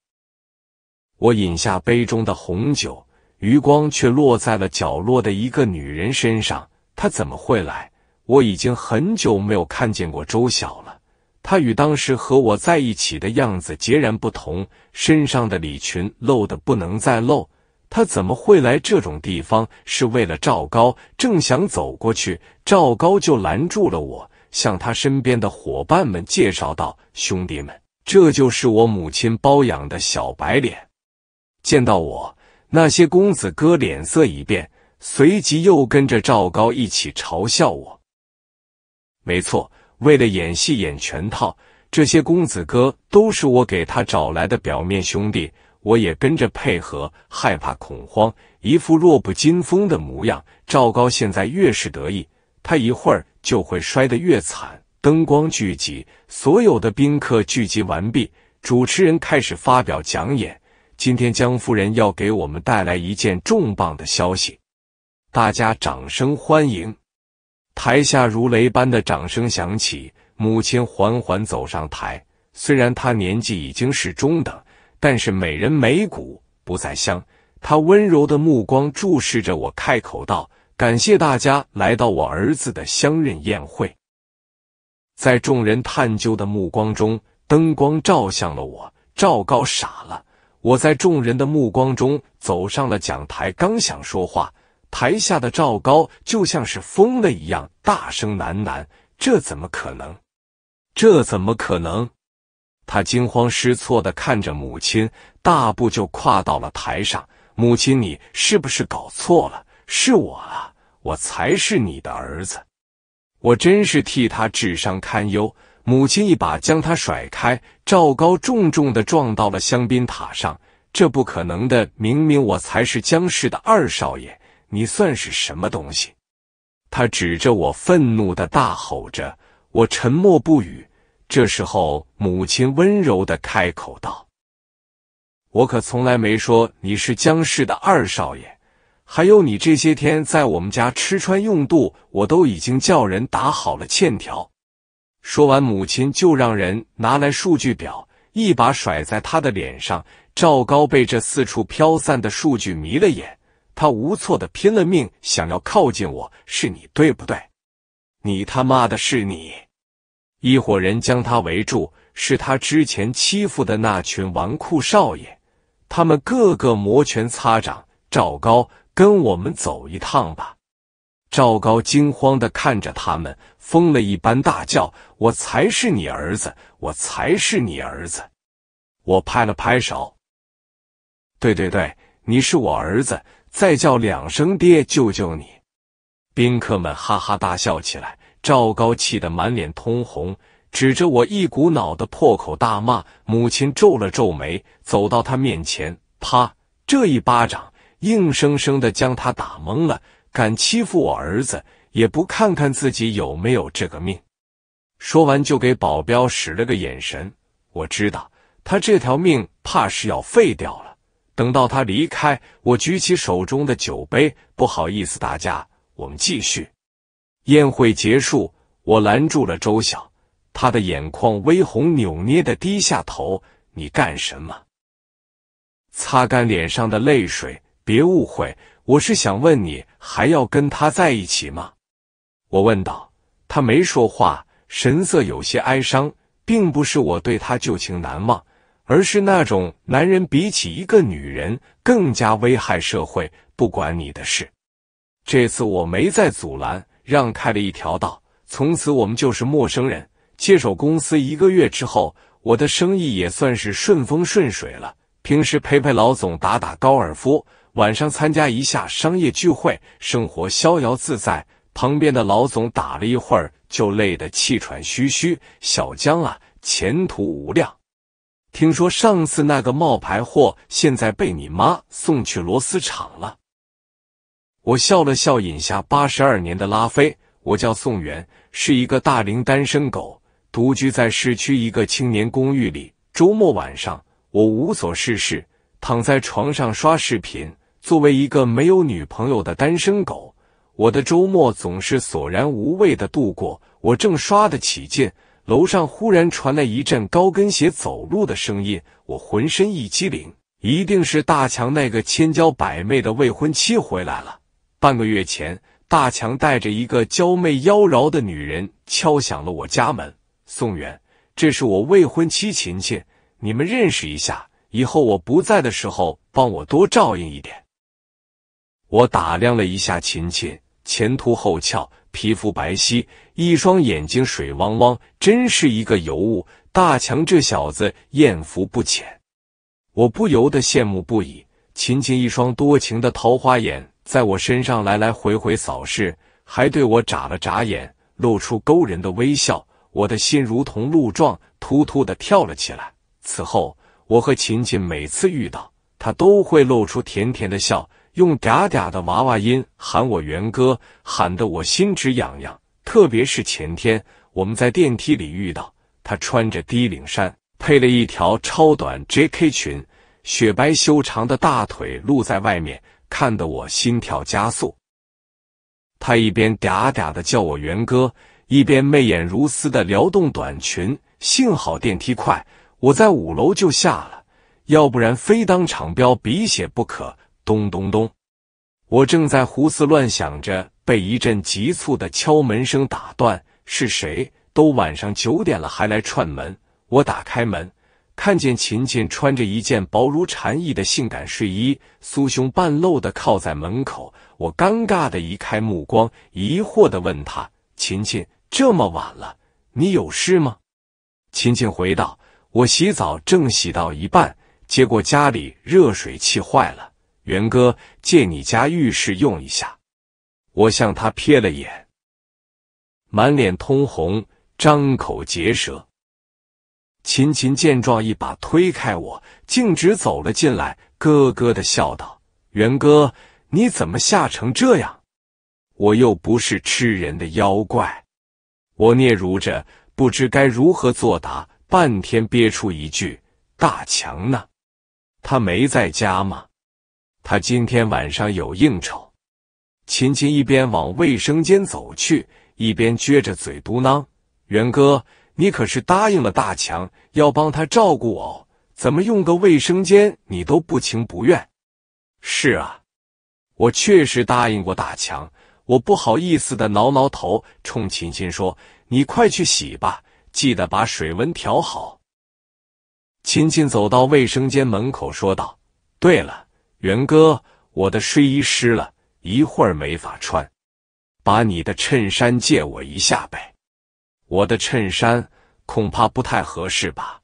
我饮下杯中的红酒。余光却落在了角落的一个女人身上。她怎么会来？我已经很久没有看见过周晓了。她与当时和我在一起的样子截然不同，身上的礼裙露得不能再露。她怎么会来这种地方？是为了赵高？正想走过去，赵高就拦住了我，向他身边的伙伴们介绍道：“兄弟们，这就是我母亲包养的小白脸。”见到我。那些公子哥脸色一变，随即又跟着赵高一起嘲笑我。没错，为了演戏演全套，这些公子哥都是我给他找来的表面兄弟，我也跟着配合，害怕恐慌，一副弱不禁风的模样。赵高现在越是得意，他一会儿就会摔得越惨。灯光聚集，所有的宾客聚集完毕，主持人开始发表讲演。今天江夫人要给我们带来一件重磅的消息，大家掌声欢迎！台下如雷般的掌声响起。母亲缓缓走上台，虽然她年纪已经是中等，但是美人眉骨不再香。她温柔的目光注视着我，开口道：“感谢大家来到我儿子的相认宴会。”在众人探究的目光中，灯光照向了我，赵高傻了。我在众人的目光中走上了讲台，刚想说话，台下的赵高就像是疯了一样，大声喃喃：“这怎么可能？这怎么可能？”他惊慌失措的看着母亲，大步就跨到了台上：“母亲，你是不是搞错了？是我啊，我才是你的儿子！我真是替他智商堪忧。”母亲一把将他甩开，赵高重重的撞到了香槟塔上。这不可能的，明明我才是江氏的二少爷，你算是什么东西？他指着我，愤怒的大吼着。我沉默不语。这时候，母亲温柔的开口道：“我可从来没说你是江氏的二少爷，还有你这些天在我们家吃穿用度，我都已经叫人打好了欠条。”说完，母亲就让人拿来数据表，一把甩在他的脸上。赵高被这四处飘散的数据迷了眼，他无措的拼了命想要靠近。我是你对不对？你他妈的是你！一伙人将他围住，是他之前欺负的那群纨绔少爷，他们个个摩拳擦掌。赵高，跟我们走一趟吧。赵高惊慌的看着他们，疯了一般大叫：“我才是你儿子！我才是你儿子！”我拍了拍手：“对对对，你是我儿子！再叫两声爹，救救你！”宾客们哈哈大笑起来。赵高气得满脸通红，指着我一股脑的破口大骂。母亲皱了皱眉，走到他面前，啪，这一巴掌，硬生生的将他打蒙了。敢欺负我儿子，也不看看自己有没有这个命！说完，就给保镖使了个眼神。我知道他这条命怕是要废掉了。等到他离开，我举起手中的酒杯。不好意思，大家，我们继续。宴会结束，我拦住了周小，他的眼眶微红，扭捏的低下头。你干什么？擦干脸上的泪水，别误会。我是想问你，还要跟他在一起吗？我问道。他没说话，神色有些哀伤。并不是我对他旧情难忘，而是那种男人比起一个女人更加危害社会，不管你的事。这次我没再阻拦，让开了一条道。从此我们就是陌生人。接手公司一个月之后，我的生意也算是顺风顺水了。平时陪陪老总，打打高尔夫。晚上参加一下商业聚会，生活逍遥自在。旁边的老总打了一会儿就累得气喘吁吁。小江啊，前途无量。听说上次那个冒牌货现在被你妈送去螺丝厂了。我笑了笑，饮下八十二年的拉菲。我叫宋元，是一个大龄单身狗，独居在市区一个青年公寓里。周末晚上，我无所事事，躺在床上刷视频。作为一个没有女朋友的单身狗，我的周末总是索然无味的度过。我正刷得起劲，楼上忽然传来一阵高跟鞋走路的声音，我浑身一激灵，一定是大强那个千娇百媚的未婚妻回来了。半个月前，大强带着一个娇媚妖娆的女人敲响了我家门。宋元，这是我未婚妻琴琴，你们认识一下。以后我不在的时候，帮我多照应一点。我打量了一下琴琴，前凸后翘，皮肤白皙，一双眼睛水汪汪，真是一个尤物。大强这小子艳福不浅，我不由得羡慕不已。琴琴一双多情的桃花眼在我身上来来回回扫视，还对我眨了眨眼，露出勾人的微笑。我的心如同鹿撞，突突的跳了起来。此后，我和琴琴每次遇到，她都会露出甜甜的笑。用嗲嗲的娃娃音喊我元哥，喊得我心直痒痒。特别是前天，我们在电梯里遇到他，穿着低领衫，配了一条超短 JK 裙，雪白修长的大腿露在外面，看得我心跳加速。他一边嗲嗲的叫我元哥，一边媚眼如丝的撩动短裙。幸好电梯快，我在五楼就下了，要不然非当场飙鼻血不可。咚咚咚！我正在胡思乱想着，被一阵急促的敲门声打断。是谁？都晚上九点了，还来串门？我打开门，看见琴琴穿着一件薄如蝉翼的性感睡衣，酥胸半露的靠在门口。我尴尬的移开目光，疑惑的问她：“琴琴，这么晚了，你有事吗？”琴琴回道：“我洗澡，正洗到一半，结果家里热水器坏了。”元哥，借你家浴室用一下。我向他瞥了眼，满脸通红，张口结舌。秦琴见状，一把推开我，径直走了进来，咯咯的笑道：“元哥，你怎么吓成这样？我又不是吃人的妖怪。”我嗫嚅着，不知该如何作答，半天憋出一句：“大强呢？他没在家吗？”他今天晚上有应酬，琴琴一边往卫生间走去，一边撅着嘴嘟囔：“元哥，你可是答应了大强要帮他照顾我，怎么用个卫生间你都不情不愿？”“是啊，我确实答应过大强。”我不好意思的挠挠头，冲琴琴说：“你快去洗吧，记得把水温调好。”琴琴走到卫生间门口说道：“对了。”元哥，我的睡衣湿了，一会儿没法穿，把你的衬衫借我一下呗。我的衬衫恐怕不太合适吧？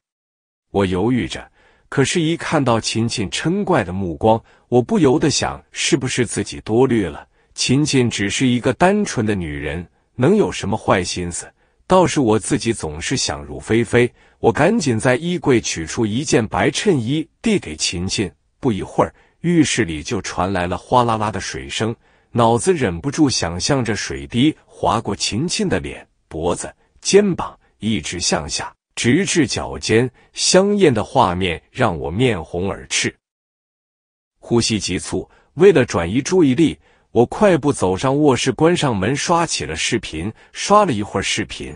我犹豫着，可是，一看到琴琴嗔怪的目光，我不由得想，是不是自己多虑了？琴琴只是一个单纯的女人，能有什么坏心思？倒是我自己总是想入非非。我赶紧在衣柜取出一件白衬衣，递给琴琴。不一会儿。浴室里就传来了哗啦啦的水声，脑子忍不住想象着水滴划过琴琴的脸、脖子、肩膀，一直向下，直至脚尖。香艳的画面让我面红耳赤，呼吸急促。为了转移注意力，我快步走上卧室，关上门，刷起了视频。刷了一会儿视频，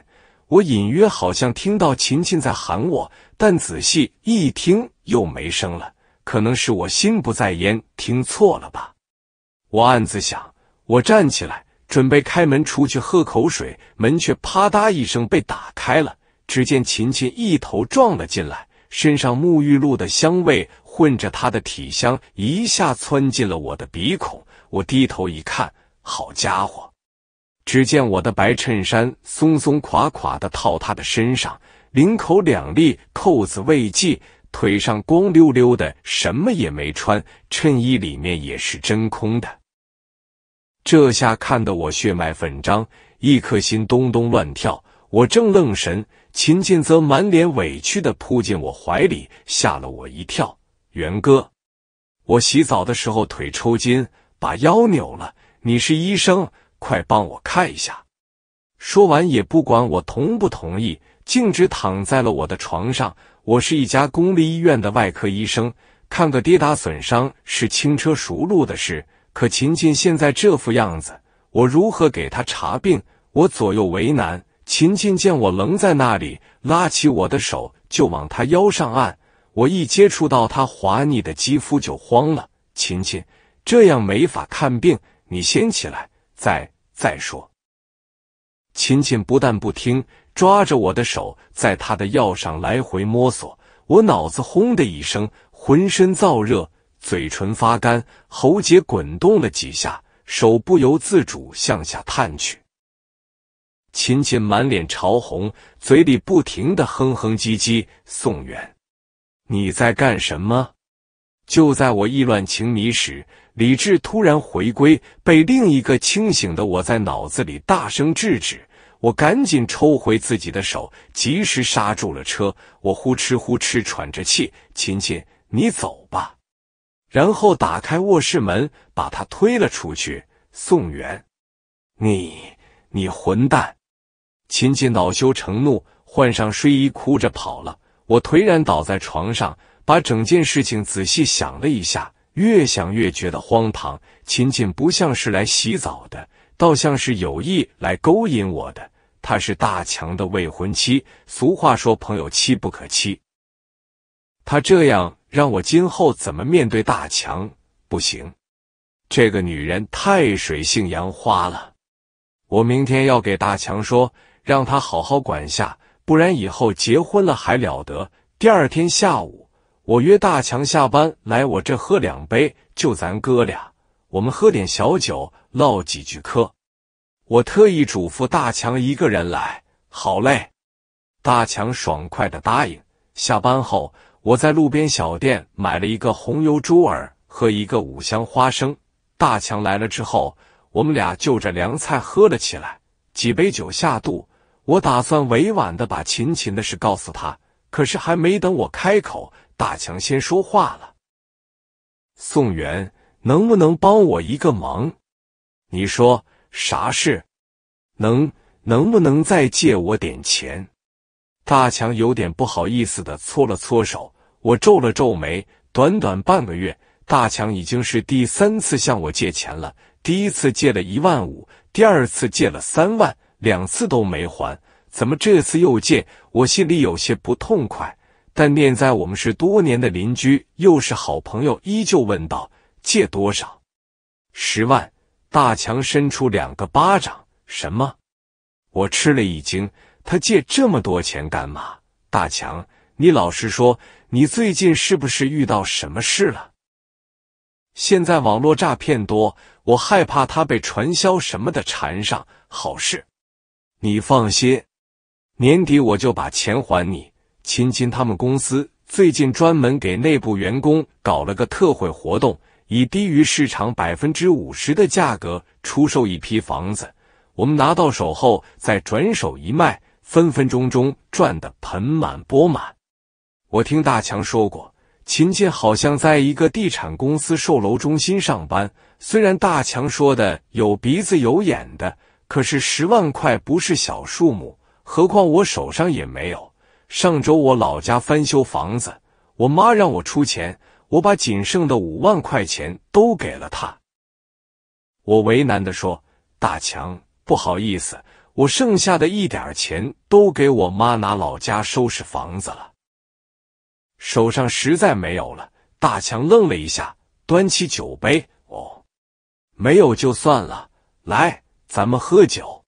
我隐约好像听到琴琴在喊我，但仔细一听又没声了。可能是我心不在焉听错了吧，我暗自想。我站起来，准备开门出去喝口水，门却啪嗒一声被打开了。只见琴琴一头撞了进来，身上沐浴露的香味混着她的体香，一下窜进了我的鼻孔。我低头一看，好家伙，只见我的白衬衫松松垮垮的套她的身上，领口两粒扣子未系。腿上光溜溜的，什么也没穿，衬衣里面也是真空的。这下看得我血脉贲张，一颗心咚咚乱跳。我正愣神，秦晋则满脸委屈的扑进我怀里，吓了我一跳。元哥，我洗澡的时候腿抽筋，把腰扭了。你是医生，快帮我看一下。说完也不管我同不同意，径直躺在了我的床上。我是一家公立医院的外科医生，看个跌打损伤是轻车熟路的事。可琴琴现在这副样子，我如何给她查病？我左右为难。琴琴见我愣在那里，拉起我的手就往她腰上按。我一接触到她滑腻的肌肤就慌了。琴琴这样没法看病，你先起来，再再说。琴琴不但不听。抓着我的手，在他的药上来回摸索，我脑子轰的一声，浑身燥热，嘴唇发干，喉结滚动了几下，手不由自主向下探去。琴琴满脸潮红，嘴里不停的哼哼唧唧。宋元，你在干什么？就在我意乱情迷时，理智突然回归，被另一个清醒的我在脑子里大声制止。我赶紧抽回自己的手，及时刹住了车。我呼哧呼哧喘着气：“琴琴，你走吧。”然后打开卧室门，把他推了出去。宋元，你你混蛋！琴琴恼羞成怒，换上睡衣，哭着跑了。我颓然倒在床上，把整件事情仔细想了一下，越想越觉得荒唐。琴琴不像是来洗澡的，倒像是有意来勾引我的。她是大强的未婚妻。俗话说，朋友妻不可欺。她这样让我今后怎么面对大强？不行，这个女人太水性杨花了。我明天要给大强说，让他好好管下，不然以后结婚了还了得。第二天下午，我约大强下班来我这喝两杯，就咱哥俩，我们喝点小酒，唠几句嗑。我特意嘱咐大强一个人来。好嘞，大强爽快的答应。下班后，我在路边小店买了一个红油猪耳和一个五香花生。大强来了之后，我们俩就着凉菜喝了起来。几杯酒下肚，我打算委婉的把琴琴的事告诉他，可是还没等我开口，大强先说话了：“宋元，能不能帮我一个忙？你说。”啥事？能能不能再借我点钱？大强有点不好意思的搓了搓手，我皱了皱眉。短短半个月，大强已经是第三次向我借钱了。第一次借了一万五，第二次借了三万，两次都没还，怎么这次又借？我心里有些不痛快，但念在我们是多年的邻居，又是好朋友，依旧问道：“借多少？十万。”大强伸出两个巴掌，什么？我吃了一惊。他借这么多钱干嘛？大强，你老实说，你最近是不是遇到什么事了？现在网络诈骗多，我害怕他被传销什么的缠上。好事，你放心，年底我就把钱还你。亲亲，他们公司最近专门给内部员工搞了个特惠活动。以低于市场百分之五十的价格出售一批房子，我们拿到手后再转手一卖，分分钟钟赚得盆满钵满。我听大强说过，秦琴好像在一个地产公司售楼中心上班。虽然大强说的有鼻子有眼的，可是十万块不是小数目，何况我手上也没有。上周我老家翻修房子，我妈让我出钱。我把仅剩的五万块钱都给了他。我为难的说：“大强，不好意思，我剩下的一点钱都给我妈拿老家收拾房子了，手上实在没有了。”大强愣了一下，端起酒杯：“哦，没有就算了，来，咱们喝酒。”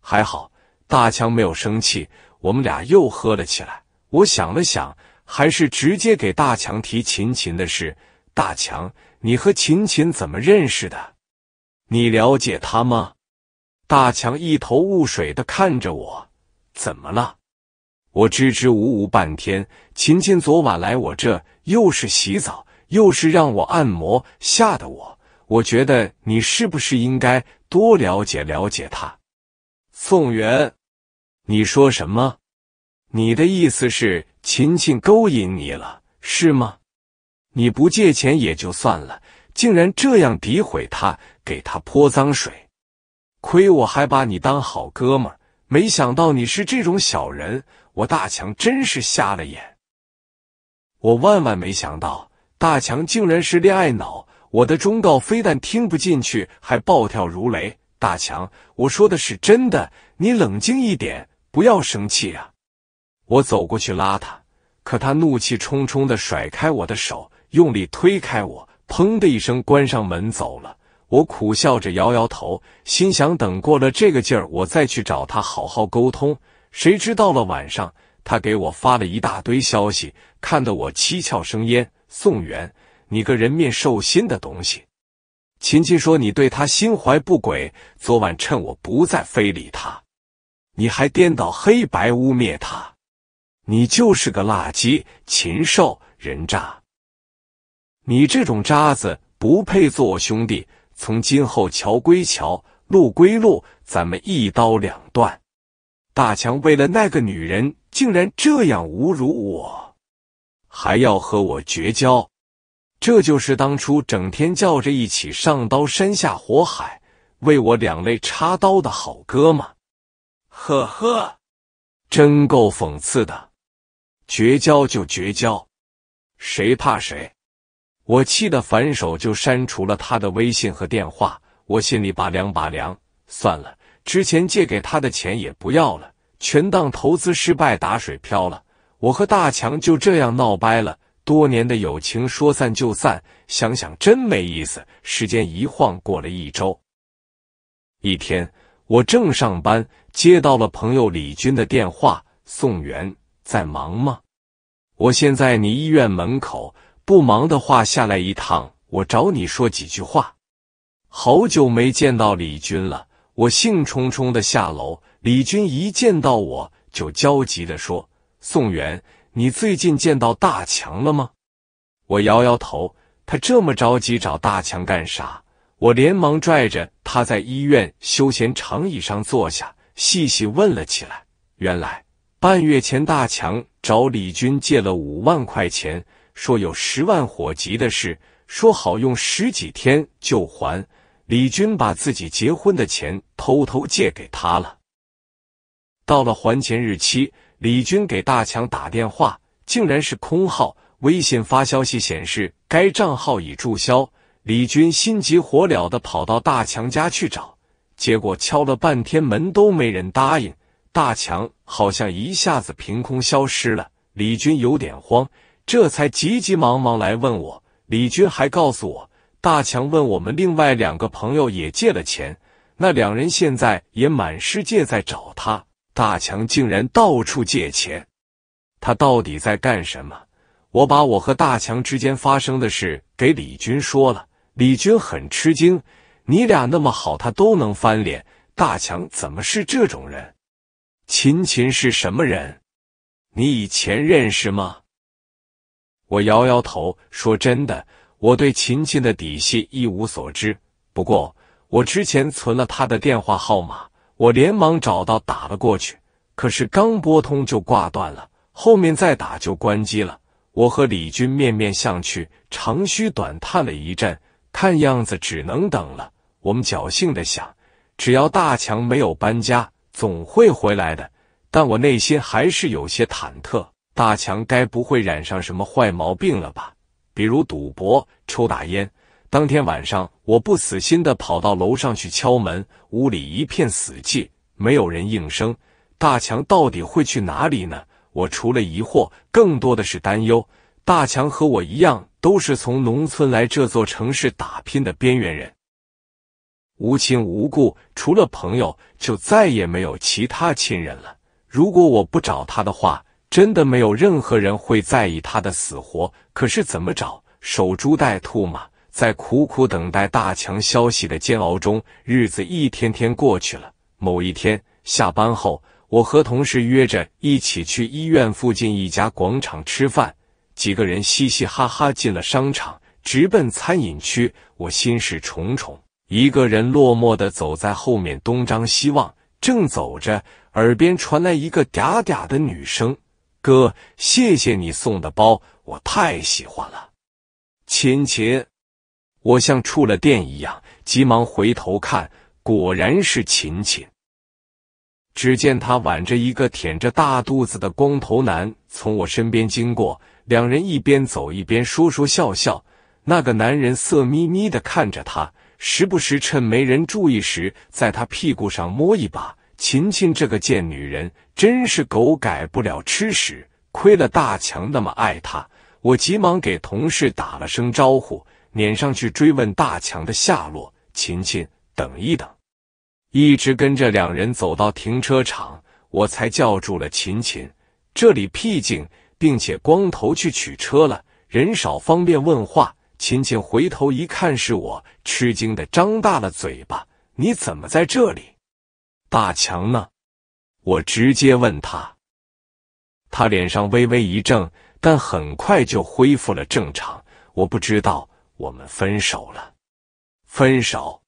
还好，大强没有生气，我们俩又喝了起来。我想了想。还是直接给大强提秦琴的事。大强，你和秦琴怎么认识的？你了解他吗？大强一头雾水的看着我，怎么了？我支支吾吾半天。秦琴昨晚来我这，又是洗澡，又是让我按摩，吓得我。我觉得你是不是应该多了解了解他？宋元，你说什么？你的意思是？琴琴勾引你了是吗？你不借钱也就算了，竟然这样诋毁他，给他泼脏水！亏我还把你当好哥们，没想到你是这种小人！我大强真是瞎了眼！我万万没想到大强竟然是恋爱脑，我的忠告非但听不进去，还暴跳如雷。大强，我说的是真的，你冷静一点，不要生气啊！我走过去拉他，可他怒气冲冲的甩开我的手，用力推开我，砰的一声关上门走了。我苦笑着摇摇头，心想等过了这个劲儿，我再去找他好好沟通。谁知到了晚上，他给我发了一大堆消息，看得我七窍生烟。宋元，你个人面兽心的东西！琴琴说你对他心怀不轨，昨晚趁我不在非礼他，你还颠倒黑白污蔑他。你就是个垃圾、禽兽、人渣！你这种渣子不配做我兄弟，从今后桥归桥，路归路，咱们一刀两断。大强为了那个女人，竟然这样侮辱我，还要和我绝交，这就是当初整天叫着一起上刀山下火海为我两肋插刀的好哥们？呵呵，真够讽刺的。绝交就绝交，谁怕谁！我气得反手就删除了他的微信和电话。我心里拔凉拔凉，算了，之前借给他的钱也不要了，全当投资失败打水漂了。我和大强就这样闹掰了，多年的友情说散就散，想想真没意思。时间一晃过了一周，一天我正上班，接到了朋友李军的电话，宋元。在忙吗？我现在你医院门口，不忙的话下来一趟，我找你说几句话。好久没见到李军了，我兴冲冲的下楼，李军一见到我就焦急的说：“宋元，你最近见到大强了吗？”我摇摇头，他这么着急找大强干啥？我连忙拽着他在医院休闲长椅上坐下，细细问了起来，原来。半月前，大强找李军借了五万块钱，说有十万火急的事，说好用十几天就还。李军把自己结婚的钱偷偷借给他了。到了还钱日期，李军给大强打电话，竟然是空号，微信发消息显示该账号已注销。李军心急火燎的跑到大强家去找，结果敲了半天门都没人答应。大强好像一下子凭空消失了，李军有点慌，这才急急忙忙来问我。李军还告诉我，大强问我们另外两个朋友也借了钱，那两人现在也满世界在找他。大强竟然到处借钱，他到底在干什么？我把我和大强之间发生的事给李军说了，李军很吃惊：“你俩那么好，他都能翻脸，大强怎么是这种人？”秦琴是什么人？你以前认识吗？我摇摇头，说：“真的，我对秦琴的底细一无所知。不过我之前存了他的电话号码，我连忙找到打了过去，可是刚拨通就挂断了，后面再打就关机了。”我和李军面面相觑，长吁短叹了一阵，看样子只能等了。我们侥幸的想，只要大强没有搬家。总会回来的，但我内心还是有些忐忑。大强该不会染上什么坏毛病了吧？比如赌博、抽大烟。当天晚上，我不死心的跑到楼上去敲门，屋里一片死寂，没有人应声。大强到底会去哪里呢？我除了疑惑，更多的是担忧。大强和我一样，都是从农村来这座城市打拼的边缘人。无亲无故，除了朋友，就再也没有其他亲人了。如果我不找他的话，真的没有任何人会在意他的死活。可是怎么找？守株待兔嘛。在苦苦等待大强消息的煎熬中，日子一天天过去了。某一天下班后，我和同事约着一起去医院附近一家广场吃饭。几个人嘻嘻哈哈进了商场，直奔餐饮区。我心事重重。一个人落寞的走在后面，东张西望。正走着，耳边传来一个嗲嗲的女声：“哥，谢谢你送的包，我太喜欢了。”琴琴，我像触了电一样，急忙回头看，果然是琴琴。只见他挽着一个舔着大肚子的光头男从我身边经过，两人一边走一边说说笑笑。那个男人色眯眯的看着他。时不时趁没人注意时，在他屁股上摸一把。琴琴这个贱女人，真是狗改不了吃屎。亏了大强那么爱她，我急忙给同事打了声招呼，撵上去追问大强的下落。琴琴，等一等！一直跟着两人走到停车场，我才叫住了琴琴。这里僻静，并且光头去取车了，人少方便问话。琴琴回头一看是我，吃惊的张大了嘴巴：“你怎么在这里？大强呢？”我直接问他，他脸上微微一怔，但很快就恢复了正常。我不知道，我们分手了。分手？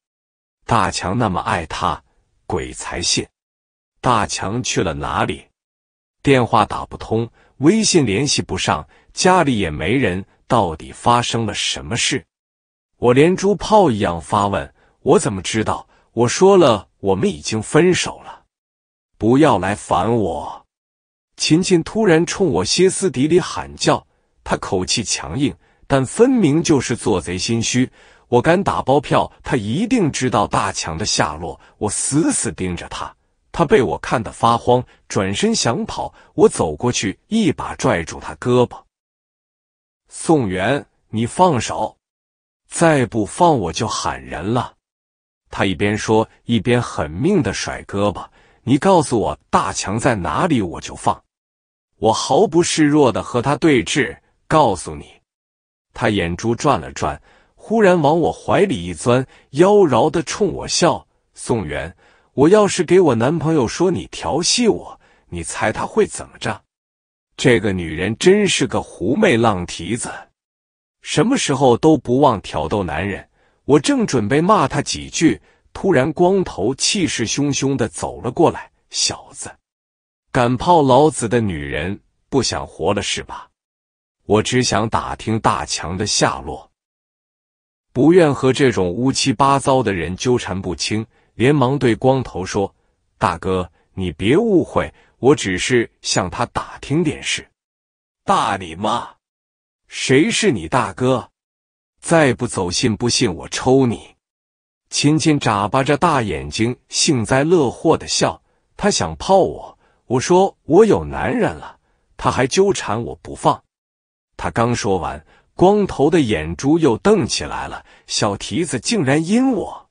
大强那么爱他，鬼才信！大强去了哪里？电话打不通，微信联系不上，家里也没人。到底发生了什么事？我连珠炮一样发问。我怎么知道？我说了，我们已经分手了，不要来烦我。琴琴突然冲我歇斯底里喊叫，她口气强硬，但分明就是做贼心虚。我敢打包票，她一定知道大强的下落。我死死盯着他，他被我看得发慌，转身想跑。我走过去，一把拽住他胳膊。宋元，你放手！再不放我就喊人了。他一边说，一边狠命的甩胳膊。你告诉我大强在哪里，我就放。我毫不示弱的和他对峙。告诉你，他眼珠转了转，忽然往我怀里一钻，妖娆的冲我笑。宋元，我要是给我男朋友说你调戏我，你猜他会怎么着？这个女人真是个狐媚浪蹄子，什么时候都不忘挑逗男人。我正准备骂她几句，突然光头气势汹汹的走了过来：“小子，敢泡老子的女人，不想活了是吧？”我只想打听大强的下落，不愿和这种乌七八糟的人纠缠不清，连忙对光头说：“大哥，你别误会。”我只是向他打听点事，大你妈，谁是你大哥？再不走信，不信我抽你！琴琴眨巴着大眼睛，幸灾乐祸的笑。他想泡我，我说我有男人了，他还纠缠我不放。他刚说完，光头的眼珠又瞪起来了，小蹄子竟然阴我！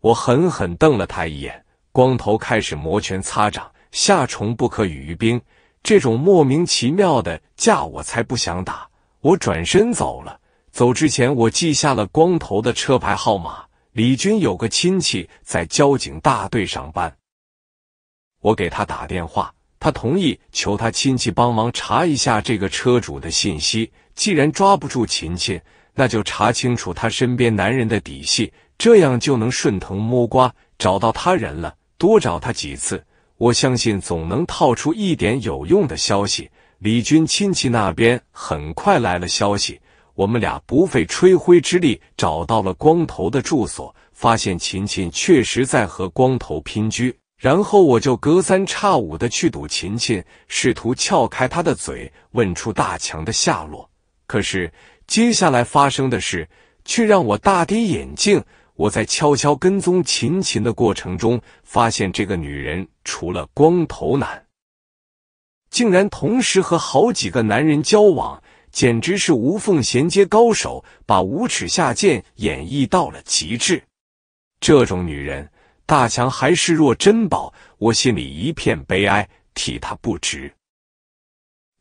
我狠狠瞪了他一眼，光头开始摩拳擦掌。夏虫不可语于冰，这种莫名其妙的架我才不想打。我转身走了，走之前我记下了光头的车牌号码。李军有个亲戚在交警大队上班，我给他打电话，他同意求他亲戚帮忙查一下这个车主的信息。既然抓不住琴琴，那就查清楚他身边男人的底细，这样就能顺藤摸瓜找到他人了。多找他几次。我相信总能套出一点有用的消息。李军亲戚那边很快来了消息，我们俩不费吹灰之力找到了光头的住所，发现琴琴确实在和光头拼居。然后我就隔三差五的去堵琴琴，试图撬开她的嘴，问出大强的下落。可是接下来发生的事却让我大跌眼镜。我在悄悄跟踪琴琴的过程中，发现这个女人除了光头男，竟然同时和好几个男人交往，简直是无缝衔接高手，把无耻下贱演绎到了极致。这种女人，大强还视若珍宝，我心里一片悲哀，替他不值。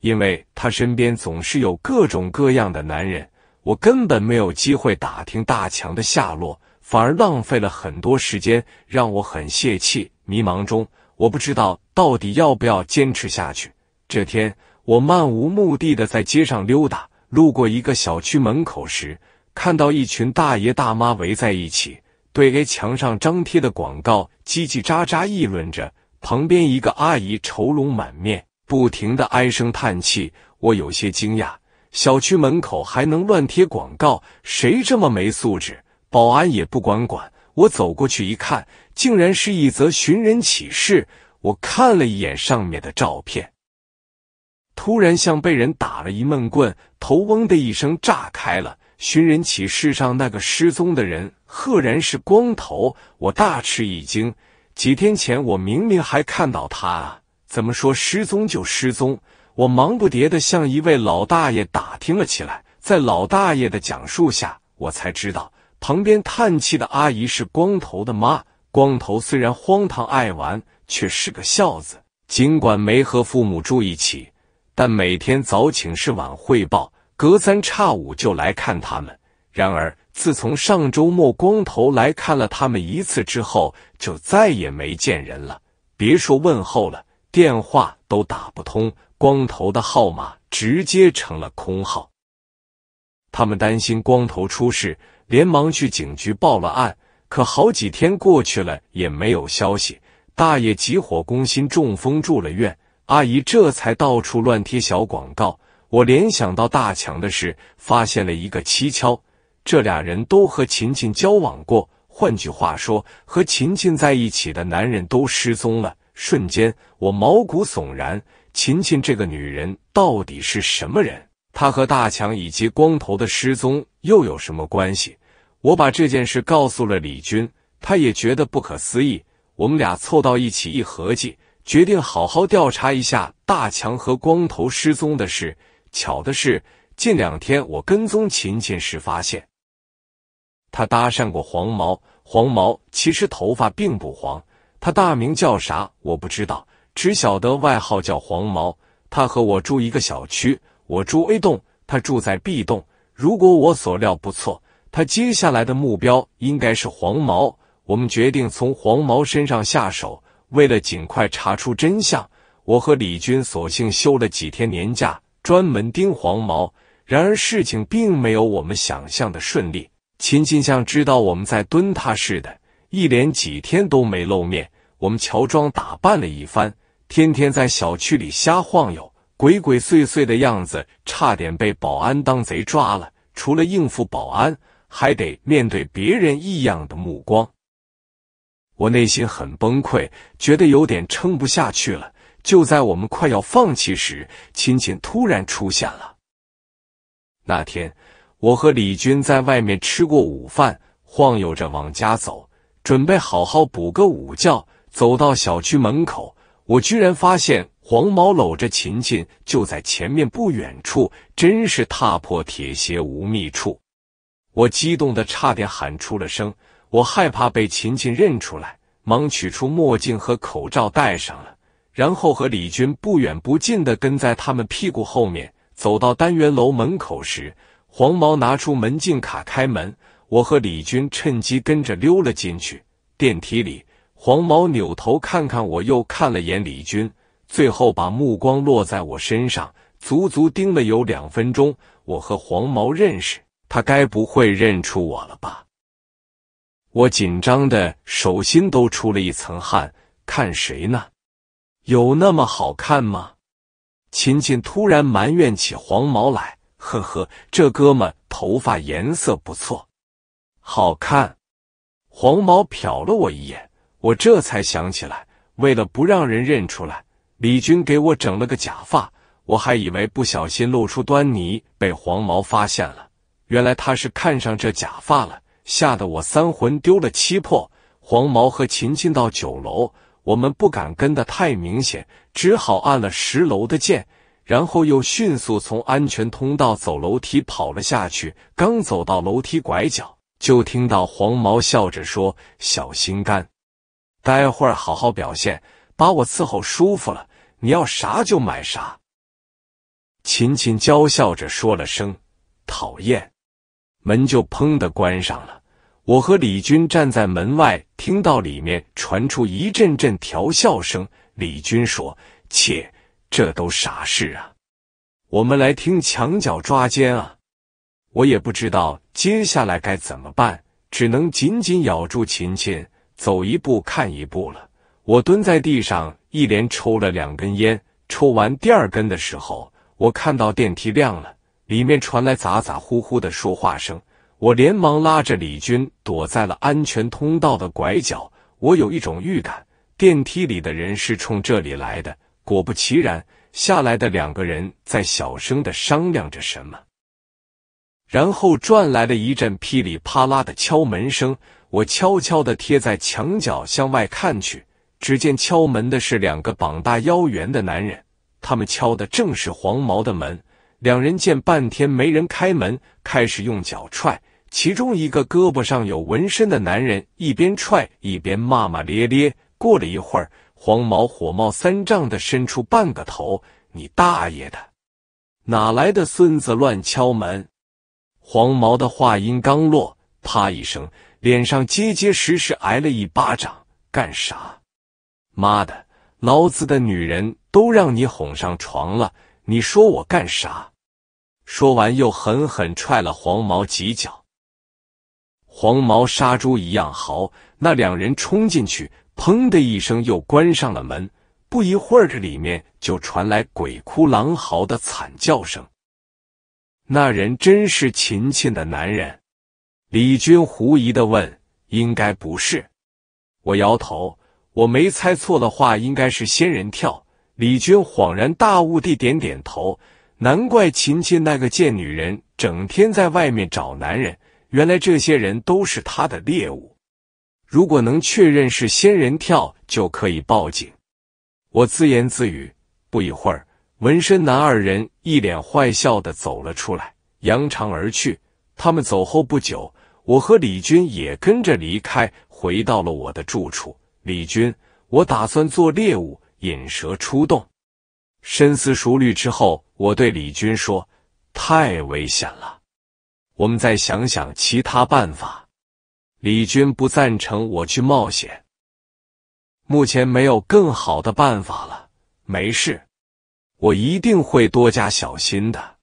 因为他身边总是有各种各样的男人，我根本没有机会打听大强的下落。反而浪费了很多时间，让我很泄气。迷茫中，我不知道到底要不要坚持下去。这天，我漫无目的的在街上溜达，路过一个小区门口时，看到一群大爷大妈围在一起，对 A 墙上张贴的广告叽叽喳喳议论着。旁边一个阿姨愁容满面，不停的唉声叹气。我有些惊讶，小区门口还能乱贴广告？谁这么没素质？保安也不管管，我走过去一看，竟然是一则寻人启事。我看了一眼上面的照片，突然像被人打了一闷棍，头嗡的一声炸开了。寻人启事上那个失踪的人，赫然是光头。我大吃一惊，几天前我明明还看到他啊，怎么说失踪就失踪？我忙不迭的向一位老大爷打听了起来，在老大爷的讲述下，我才知道。旁边叹气的阿姨是光头的妈。光头虽然荒唐爱玩，却是个孝子。尽管没和父母住一起，但每天早请示晚汇报，隔三差五就来看他们。然而，自从上周末光头来看了他们一次之后，就再也没见人了。别说问候了，电话都打不通，光头的号码直接成了空号。他们担心光头出事。连忙去警局报了案，可好几天过去了也没有消息。大爷急火攻心，中风住了院。阿姨这才到处乱贴小广告。我联想到大强的事，发现了一个蹊跷：这俩人都和琴琴交往过。换句话说，和琴琴在一起的男人都失踪了。瞬间，我毛骨悚然。琴琴这个女人到底是什么人？她和大强以及光头的失踪又有什么关系？我把这件事告诉了李军，他也觉得不可思议。我们俩凑到一起一合计，决定好好调查一下大强和光头失踪的事。巧的是，近两天我跟踪琴琴时发现，他搭讪过黄毛。黄毛其实头发并不黄，他大名叫啥我不知道，只晓得外号叫黄毛。他和我住一个小区，我住 A 栋，他住在 B 栋。如果我所料不错。他接下来的目标应该是黄毛，我们决定从黄毛身上下手。为了尽快查出真相，我和李军索性休了几天年假，专门盯黄毛。然而事情并没有我们想象的顺利。秦金像知道我们在蹲他似的，一连几天都没露面。我们乔装打扮了一番，天天在小区里瞎晃悠，鬼鬼祟祟的样子差点被保安当贼抓了。除了应付保安，还得面对别人异样的目光，我内心很崩溃，觉得有点撑不下去了。就在我们快要放弃时，亲秦突然出现了。那天，我和李军在外面吃过午饭，晃悠着往家走，准备好好补个午觉。走到小区门口，我居然发现黄毛搂着琴琴就在前面不远处，真是踏破铁鞋无觅处。我激动的差点喊出了声，我害怕被琴琴认出来，忙取出墨镜和口罩戴上了，然后和李军不远不近的跟在他们屁股后面。走到单元楼门口时，黄毛拿出门禁卡开门，我和李军趁机跟着溜了进去。电梯里，黄毛扭头看看我，又看了眼李军，最后把目光落在我身上，足足盯了有两分钟。我和黄毛认识。他该不会认出我了吧？我紧张的手心都出了一层汗。看谁呢？有那么好看吗？琴琴突然埋怨起黄毛来。呵呵，这哥们头发颜色不错，好看。黄毛瞟了我一眼，我这才想起来，为了不让人认出来，李军给我整了个假发。我还以为不小心露出端倪，被黄毛发现了。原来他是看上这假发了，吓得我三魂丢了七魄。黄毛和秦琴到九楼，我们不敢跟得太明显，只好按了十楼的键，然后又迅速从安全通道走楼梯跑了下去。刚走到楼梯拐角，就听到黄毛笑着说：“小心肝，待会儿好好表现，把我伺候舒服了，你要啥就买啥。”琴琴娇笑着说了声：“讨厌。”门就砰的关上了，我和李军站在门外，听到里面传出一阵阵调笑声。李军说：“切，这都啥事啊？我们来听墙角抓奸啊！”我也不知道接下来该怎么办，只能紧紧咬住琴琴，走一步看一步了。我蹲在地上，一连抽了两根烟，抽完第二根的时候，我看到电梯亮了。里面传来咋咋呼呼的说话声，我连忙拉着李军躲在了安全通道的拐角。我有一种预感，电梯里的人是冲这里来的。果不其然，下来的两个人在小声的商量着什么。然后转来了一阵噼里啪啦的敲门声。我悄悄的贴在墙角向外看去，只见敲门的是两个膀大腰圆的男人，他们敲的正是黄毛的门。两人见半天没人开门，开始用脚踹。其中一个胳膊上有纹身的男人一边踹一边骂骂咧咧。过了一会儿，黄毛火冒三丈的伸出半个头：“你大爷的，哪来的孙子乱敲门！”黄毛的话音刚落，啪一声，脸上结结实实挨了一巴掌。干啥？妈的，老子的女人都让你哄上床了，你说我干啥？说完，又狠狠踹了黄毛几脚。黄毛杀猪一样嚎。那两人冲进去，砰的一声，又关上了门。不一会儿，这里面就传来鬼哭狼嚎的惨叫声。那人真是秦秦的男人？李军狐疑的问。应该不是，我摇头。我没猜错的话，应该是仙人跳。李军恍然大悟地点点头。难怪琴琴那个贱女人整天在外面找男人，原来这些人都是她的猎物。如果能确认是仙人跳，就可以报警。我自言自语。不一会儿，纹身男二人一脸坏笑的走了出来，扬长而去。他们走后不久，我和李军也跟着离开，回到了我的住处。李军，我打算做猎物，引蛇出洞。深思熟虑之后，我对李军说：“太危险了，我们再想想其他办法。”李军不赞成我去冒险。目前没有更好的办法了。没事，我一定会多加小心的。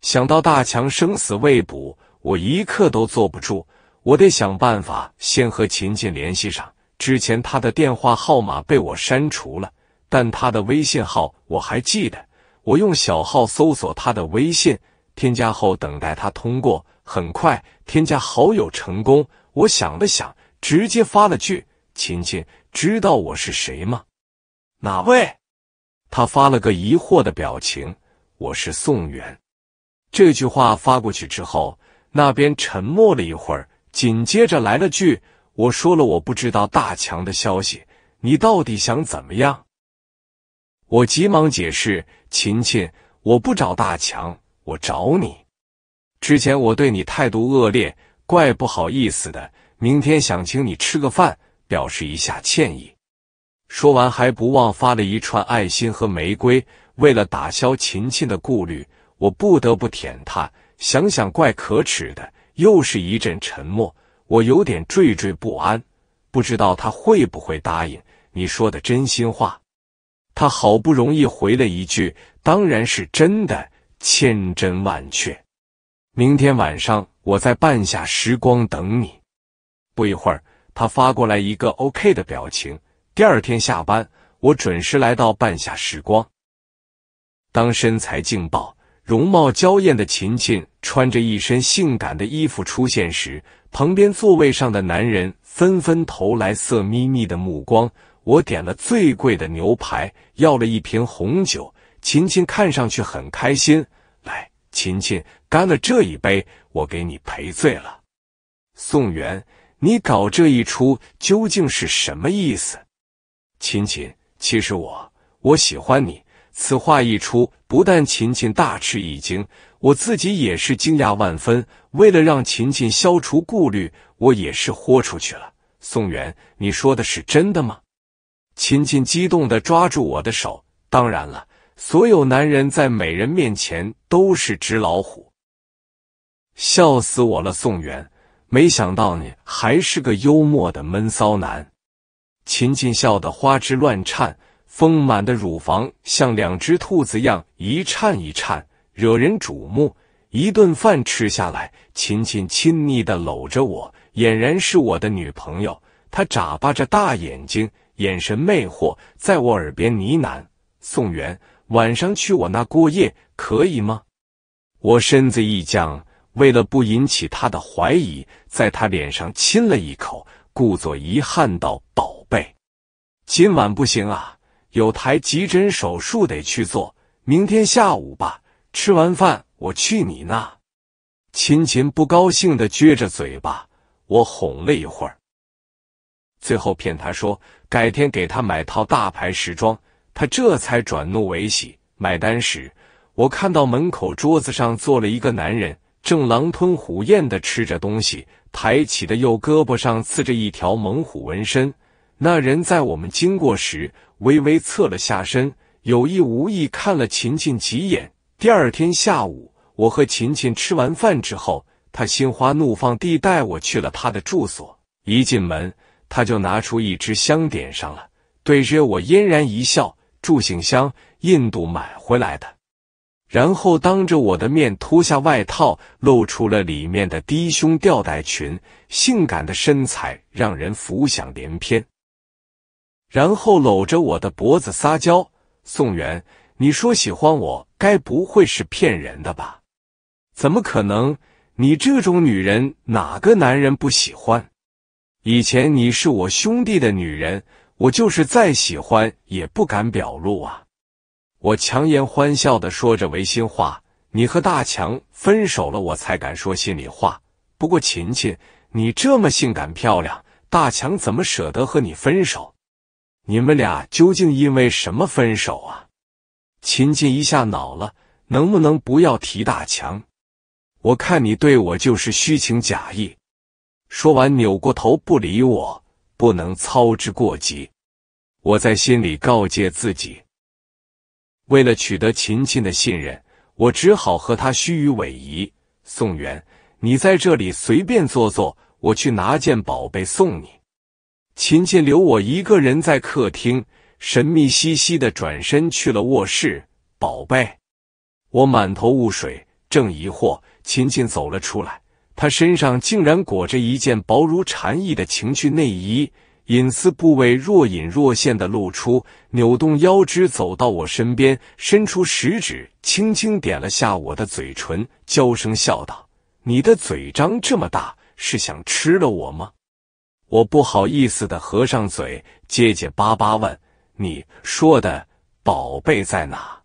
想到大强生死未卜，我一刻都坐不住。我得想办法先和琴琴联系上。之前他的电话号码被我删除了。但他的微信号我还记得，我用小号搜索他的微信，添加后等待他通过。很快，添加好友成功。我想了想，直接发了句：“亲亲，知道我是谁吗？”哪位？他发了个疑惑的表情。我是宋元。这句话发过去之后，那边沉默了一会儿，紧接着来了句：“我说了，我不知道大强的消息，你到底想怎么样？”我急忙解释：“琴琴，我不找大强，我找你。之前我对你态度恶劣，怪不好意思的。明天想请你吃个饭，表示一下歉意。”说完，还不忘发了一串爱心和玫瑰。为了打消琴琴的顾虑，我不得不舔他。想想怪可耻的，又是一阵沉默。我有点惴惴不安，不知道他会不会答应你说的真心话。他好不容易回了一句：“当然是真的，千真万确。”明天晚上我在半夏时光等你。不一会儿，他发过来一个 OK 的表情。第二天下班，我准时来到半夏时光。当身材劲爆、容貌娇艳的琴琴穿着一身性感的衣服出现时，旁边座位上的男人纷纷投来色眯眯的目光。我点了最贵的牛排，要了一瓶红酒。琴琴看上去很开心，来，琴琴，干了这一杯，我给你赔罪了。宋元，你搞这一出究竟是什么意思？琴琴，其实我我喜欢你。此话一出，不但琴琴大吃一惊，我自己也是惊讶万分。为了让琴琴消除顾虑，我也是豁出去了。宋元，你说的是真的吗？琴琴激动的抓住我的手，当然了，所有男人在美人面前都是纸老虎。笑死我了，宋元，没想到你还是个幽默的闷骚男。琴琴笑得花枝乱颤，丰满的乳房像两只兔子样一颤一颤，惹人瞩目。一顿饭吃下来，琴琴亲昵的搂着我，俨然是我的女朋友。她眨巴着大眼睛。眼神魅惑，在我耳边呢喃：“宋元，晚上去我那过夜可以吗？”我身子一僵，为了不引起他的怀疑，在他脸上亲了一口，故作遗憾道：“宝贝，今晚不行啊，有台急诊手术得去做，明天下午吧，吃完饭我去你那。”秦秦不高兴的撅着嘴巴，我哄了一会儿。最后骗他说改天给他买套大牌时装，他这才转怒为喜。买单时，我看到门口桌子上坐了一个男人，正狼吞虎咽的吃着东西，抬起的右胳膊上刺着一条猛虎纹身。那人在我们经过时微微侧了下身，有意无意看了琴琴几眼。第二天下午，我和琴琴吃完饭之后，他心花怒放地带我去了他的住所。一进门。他就拿出一支香，点上了，对着我嫣然一笑，助兴香，印度买回来的。然后当着我的面脱下外套，露出了里面的低胸吊带裙，性感的身材让人浮想联翩。然后搂着我的脖子撒娇：“宋元，你说喜欢我，该不会是骗人的吧？怎么可能？你这种女人，哪个男人不喜欢？”以前你是我兄弟的女人，我就是再喜欢也不敢表露啊。我强颜欢笑的说着违心话。你和大强分手了，我才敢说心里话。不过，琴琴，你这么性感漂亮，大强怎么舍得和你分手？你们俩究竟因为什么分手啊？琴琴一下恼了，能不能不要提大强？我看你对我就是虚情假意。说完，扭过头不理我。不能操之过急，我在心里告诫自己。为了取得琴琴的信任，我只好和她虚与委蛇。宋元，你在这里随便坐坐，我去拿件宝贝送你。琴琴留我一个人在客厅，神秘兮兮的转身去了卧室。宝贝，我满头雾水，正疑惑，琴琴走了出来。他身上竟然裹着一件薄如蝉翼的情趣内衣，隐私部位若隐若现的露出，扭动腰肢走到我身边，伸出食指轻轻点了下我的嘴唇，娇声笑道：“你的嘴张这么大，是想吃了我吗？”我不好意思的合上嘴，结结巴巴问：“你说的宝贝在哪？”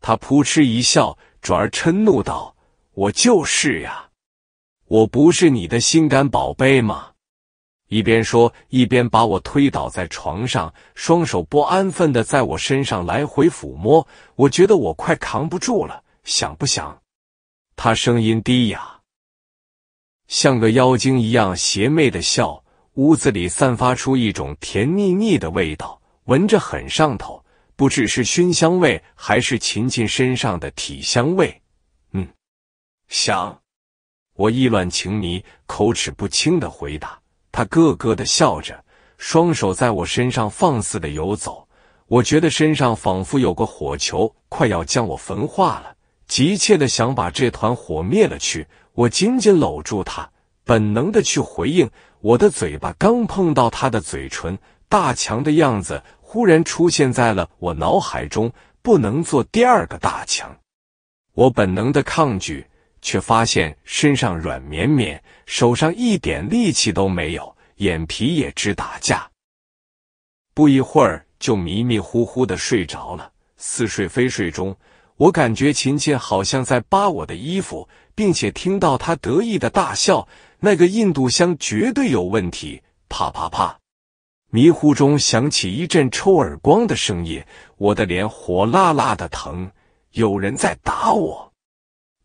他扑哧一笑，转而嗔怒道：“我就是呀。”我不是你的心肝宝贝吗？一边说，一边把我推倒在床上，双手不安分的在我身上来回抚摸。我觉得我快扛不住了。想不想？他声音低哑，像个妖精一样邪魅的笑。屋子里散发出一种甜腻腻的味道，闻着很上头。不只是熏香味，还是琴琴身上的体香味。嗯，想。我意乱情迷，口齿不清的回答。他咯咯的笑着，双手在我身上放肆的游走。我觉得身上仿佛有个火球，快要将我焚化了，急切的想把这团火灭了去。我紧紧搂住他，本能的去回应。我的嘴巴刚碰到他的嘴唇，大强的样子忽然出现在了我脑海中，不能做第二个大强，我本能的抗拒。却发现身上软绵绵，手上一点力气都没有，眼皮也直打架。不一会儿就迷迷糊糊的睡着了，似睡非睡中，我感觉琴琴好像在扒我的衣服，并且听到她得意的大笑：“那个印度香绝对有问题！”啪啪啪，迷糊中响起一阵抽耳光的声音，我的脸火辣辣的疼，有人在打我。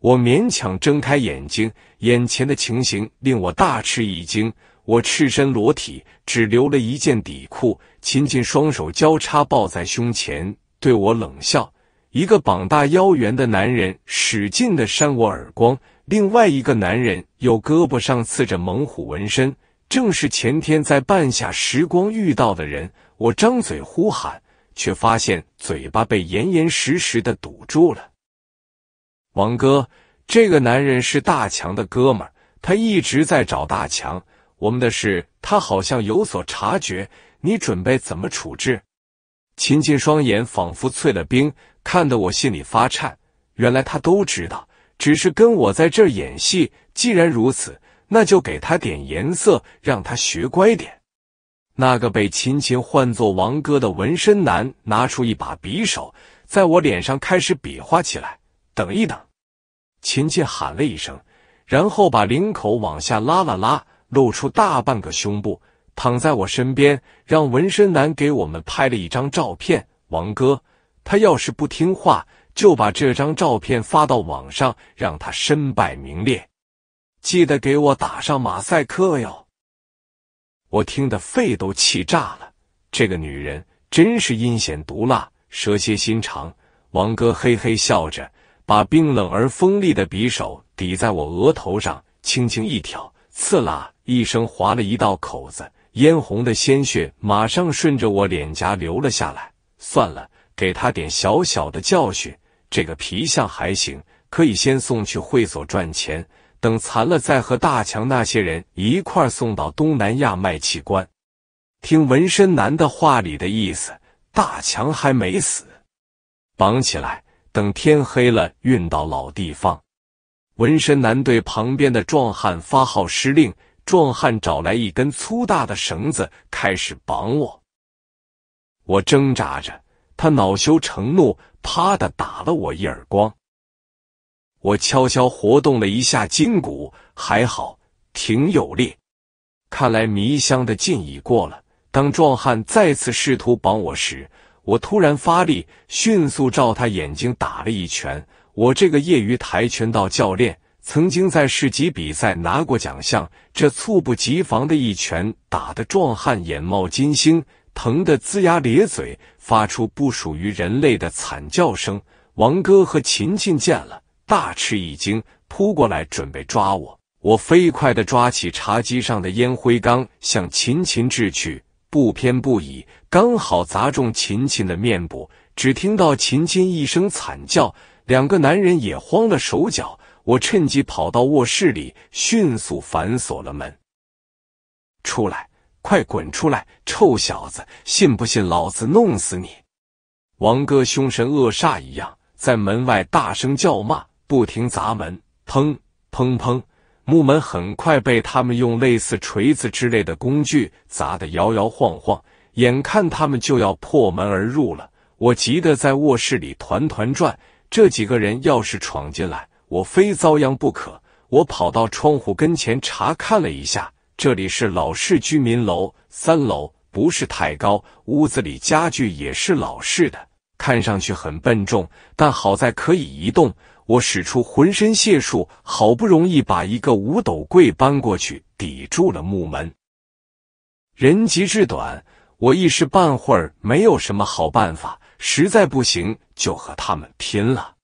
我勉强睁开眼睛，眼前的情形令我大吃一惊。我赤身裸体，只留了一件底裤，紧紧双手交叉抱在胸前，对我冷笑。一个膀大腰圆的男人使劲的扇我耳光，另外一个男人有胳膊上刺着猛虎纹身，正是前天在半夏时光遇到的人。我张嘴呼喊，却发现嘴巴被严严实实的堵住了。王哥，这个男人是大强的哥们，他一直在找大强。我们的事，他好像有所察觉。你准备怎么处置？秦秦双眼仿佛淬了冰，看得我心里发颤。原来他都知道，只是跟我在这演戏。既然如此，那就给他点颜色，让他学乖点。那个被秦秦唤作王哥的纹身男拿出一把匕首，在我脸上开始比划起来。等一等。琴琴喊了一声，然后把领口往下拉了拉，露出大半个胸部，躺在我身边，让纹身男给我们拍了一张照片。王哥，他要是不听话，就把这张照片发到网上，让他身败名裂。记得给我打上马赛克哟。我听得肺都气炸了，这个女人真是阴险毒辣，蛇蝎心肠。王哥嘿嘿笑着。把冰冷而锋利的匕首抵在我额头上，轻轻一挑，刺啦一声划了一道口子，嫣红的鲜血马上顺着我脸颊流了下来。算了，给他点小小的教训。这个皮相还行，可以先送去会所赚钱，等残了再和大强那些人一块送到东南亚卖器官。听纹身男的话里的意思，大强还没死，绑起来。等天黑了，运到老地方。纹身男对旁边的壮汉发号施令，壮汉找来一根粗大的绳子，开始绑我。我挣扎着，他恼羞成怒，啪的打了我一耳光。我悄悄活动了一下筋骨，还好，挺有力。看来迷香的劲已过了。当壮汉再次试图绑我时，我突然发力，迅速照他眼睛打了一拳。我这个业余跆拳道教练，曾经在市级比赛拿过奖项。这猝不及防的一拳，打得壮汉眼冒金星，疼得龇牙咧嘴，发出不属于人类的惨叫声。王哥和琴琴见了，大吃一惊，扑过来准备抓我。我飞快地抓起茶几上的烟灰缸，向琴琴掷去。不偏不倚，刚好砸中琴琴的面部，只听到琴琴一声惨叫，两个男人也慌了手脚。我趁机跑到卧室里，迅速反锁了门。出来，快滚出来，臭小子，信不信老子弄死你？王哥凶神恶煞一样在门外大声叫骂，不停砸门，砰砰砰。木门很快被他们用类似锤子之类的工具砸得摇摇晃晃，眼看他们就要破门而入了，我急得在卧室里团团转。这几个人要是闯进来，我非遭殃不可。我跑到窗户跟前查看了一下，这里是老式居民楼，三楼不是太高，屋子里家具也是老式的，看上去很笨重，但好在可以移动。我使出浑身解数，好不容易把一个五斗柜搬过去抵住了木门。人急智短，我一时半会儿没有什么好办法，实在不行就和他们拼了。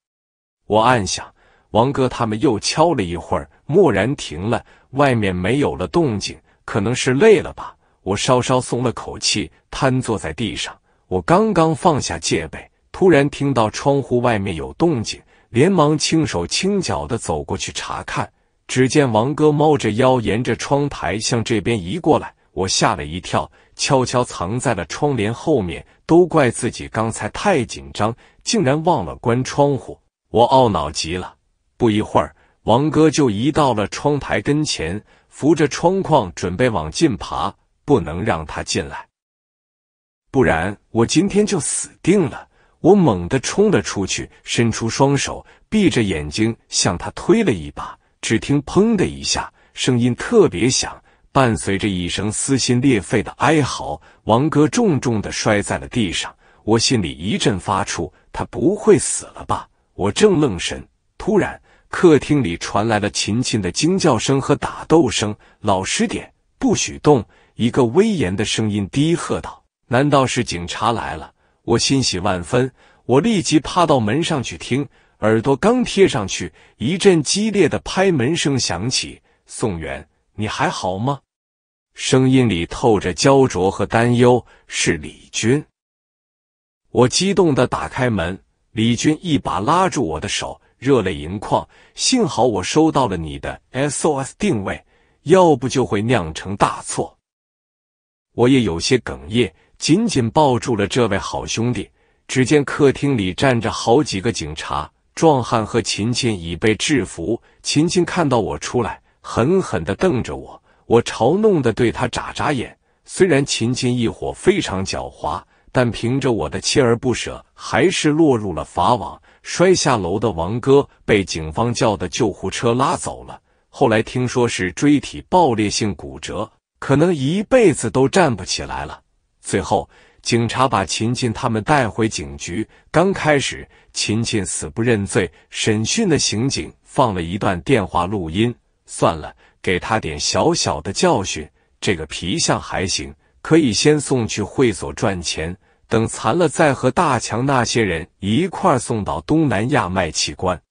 我暗想，王哥他们又敲了一会儿，蓦然停了，外面没有了动静，可能是累了吧。我稍稍松了口气，瘫坐在地上。我刚刚放下戒备，突然听到窗户外面有动静。连忙轻手轻脚的走过去查看，只见王哥猫着腰沿着窗台向这边移过来，我吓了一跳，悄悄藏在了窗帘后面。都怪自己刚才太紧张，竟然忘了关窗户，我懊恼极了。不一会儿，王哥就移到了窗台跟前，扶着窗框准备往进爬。不能让他进来，不然我今天就死定了。我猛地冲了出去，伸出双手，闭着眼睛向他推了一把。只听“砰”的一下，声音特别响，伴随着一声撕心裂肺的哀嚎，王哥重重的摔在了地上。我心里一阵发怵，他不会死了吧？我正愣神，突然客厅里传来了琴琴的惊叫声和打斗声。“老实点，不许动！”一个威严的声音低喝道。“难道是警察来了？”我欣喜万分，我立即趴到门上去听，耳朵刚贴上去，一阵激烈的拍门声响起。宋元，你还好吗？声音里透着焦灼和担忧，是李军。我激动地打开门，李军一把拉住我的手，热泪盈眶。幸好我收到了你的 SOS 定位，要不就会酿成大错。我也有些哽咽。紧紧抱住了这位好兄弟。只见客厅里站着好几个警察，壮汉和琴琴已被制服。琴琴看到我出来，狠狠的瞪着我。我嘲弄的对他眨眨眼。虽然琴琴一伙非常狡猾，但凭着我的锲而不舍，还是落入了法网。摔下楼的王哥被警方叫的救护车拉走了。后来听说是椎体爆裂性骨折，可能一辈子都站不起来了。最后，警察把秦秦他们带回警局。刚开始，秦秦死不认罪。审讯的刑警放了一段电话录音。算了，给他点小小的教训。这个皮相还行，可以先送去会所赚钱，等残了再和大强那些人一块送到东南亚卖器官。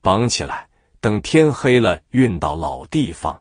绑起来，等天黑了运到老地方。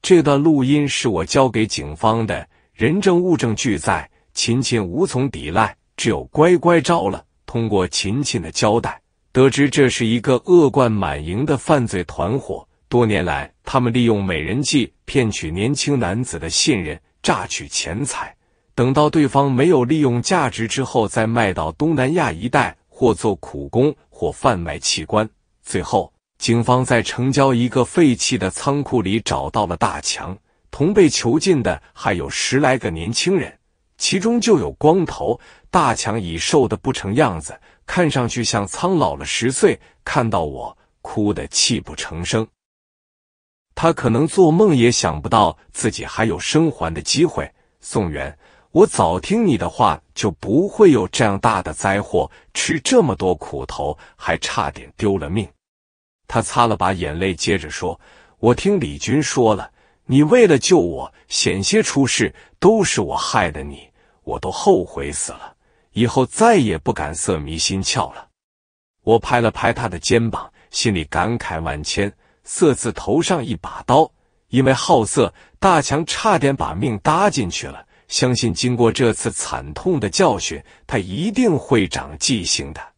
这段录音是我交给警方的。人证物证俱在，秦琴无从抵赖，只有乖乖招了。通过秦琴的交代，得知这是一个恶贯满盈的犯罪团伙。多年来，他们利用美人计骗取年轻男子的信任，榨取钱财。等到对方没有利用价值之后，再卖到东南亚一带，或做苦工，或贩卖器官。最后，警方在城郊一个废弃的仓库里找到了大强。同被囚禁的还有十来个年轻人，其中就有光头大强，已瘦的不成样子，看上去像苍老了十岁。看到我，哭得泣不成声。他可能做梦也想不到自己还有生还的机会。宋元，我早听你的话，就不会有这样大的灾祸，吃这么多苦头，还差点丢了命。他擦了把眼泪，接着说：“我听李军说了。”你为了救我，险些出事，都是我害的你，我都后悔死了，以后再也不敢色迷心窍了。我拍了拍他的肩膀，心里感慨万千，色字头上一把刀，因为好色，大强差点把命搭进去了。相信经过这次惨痛的教训，他一定会长记性的。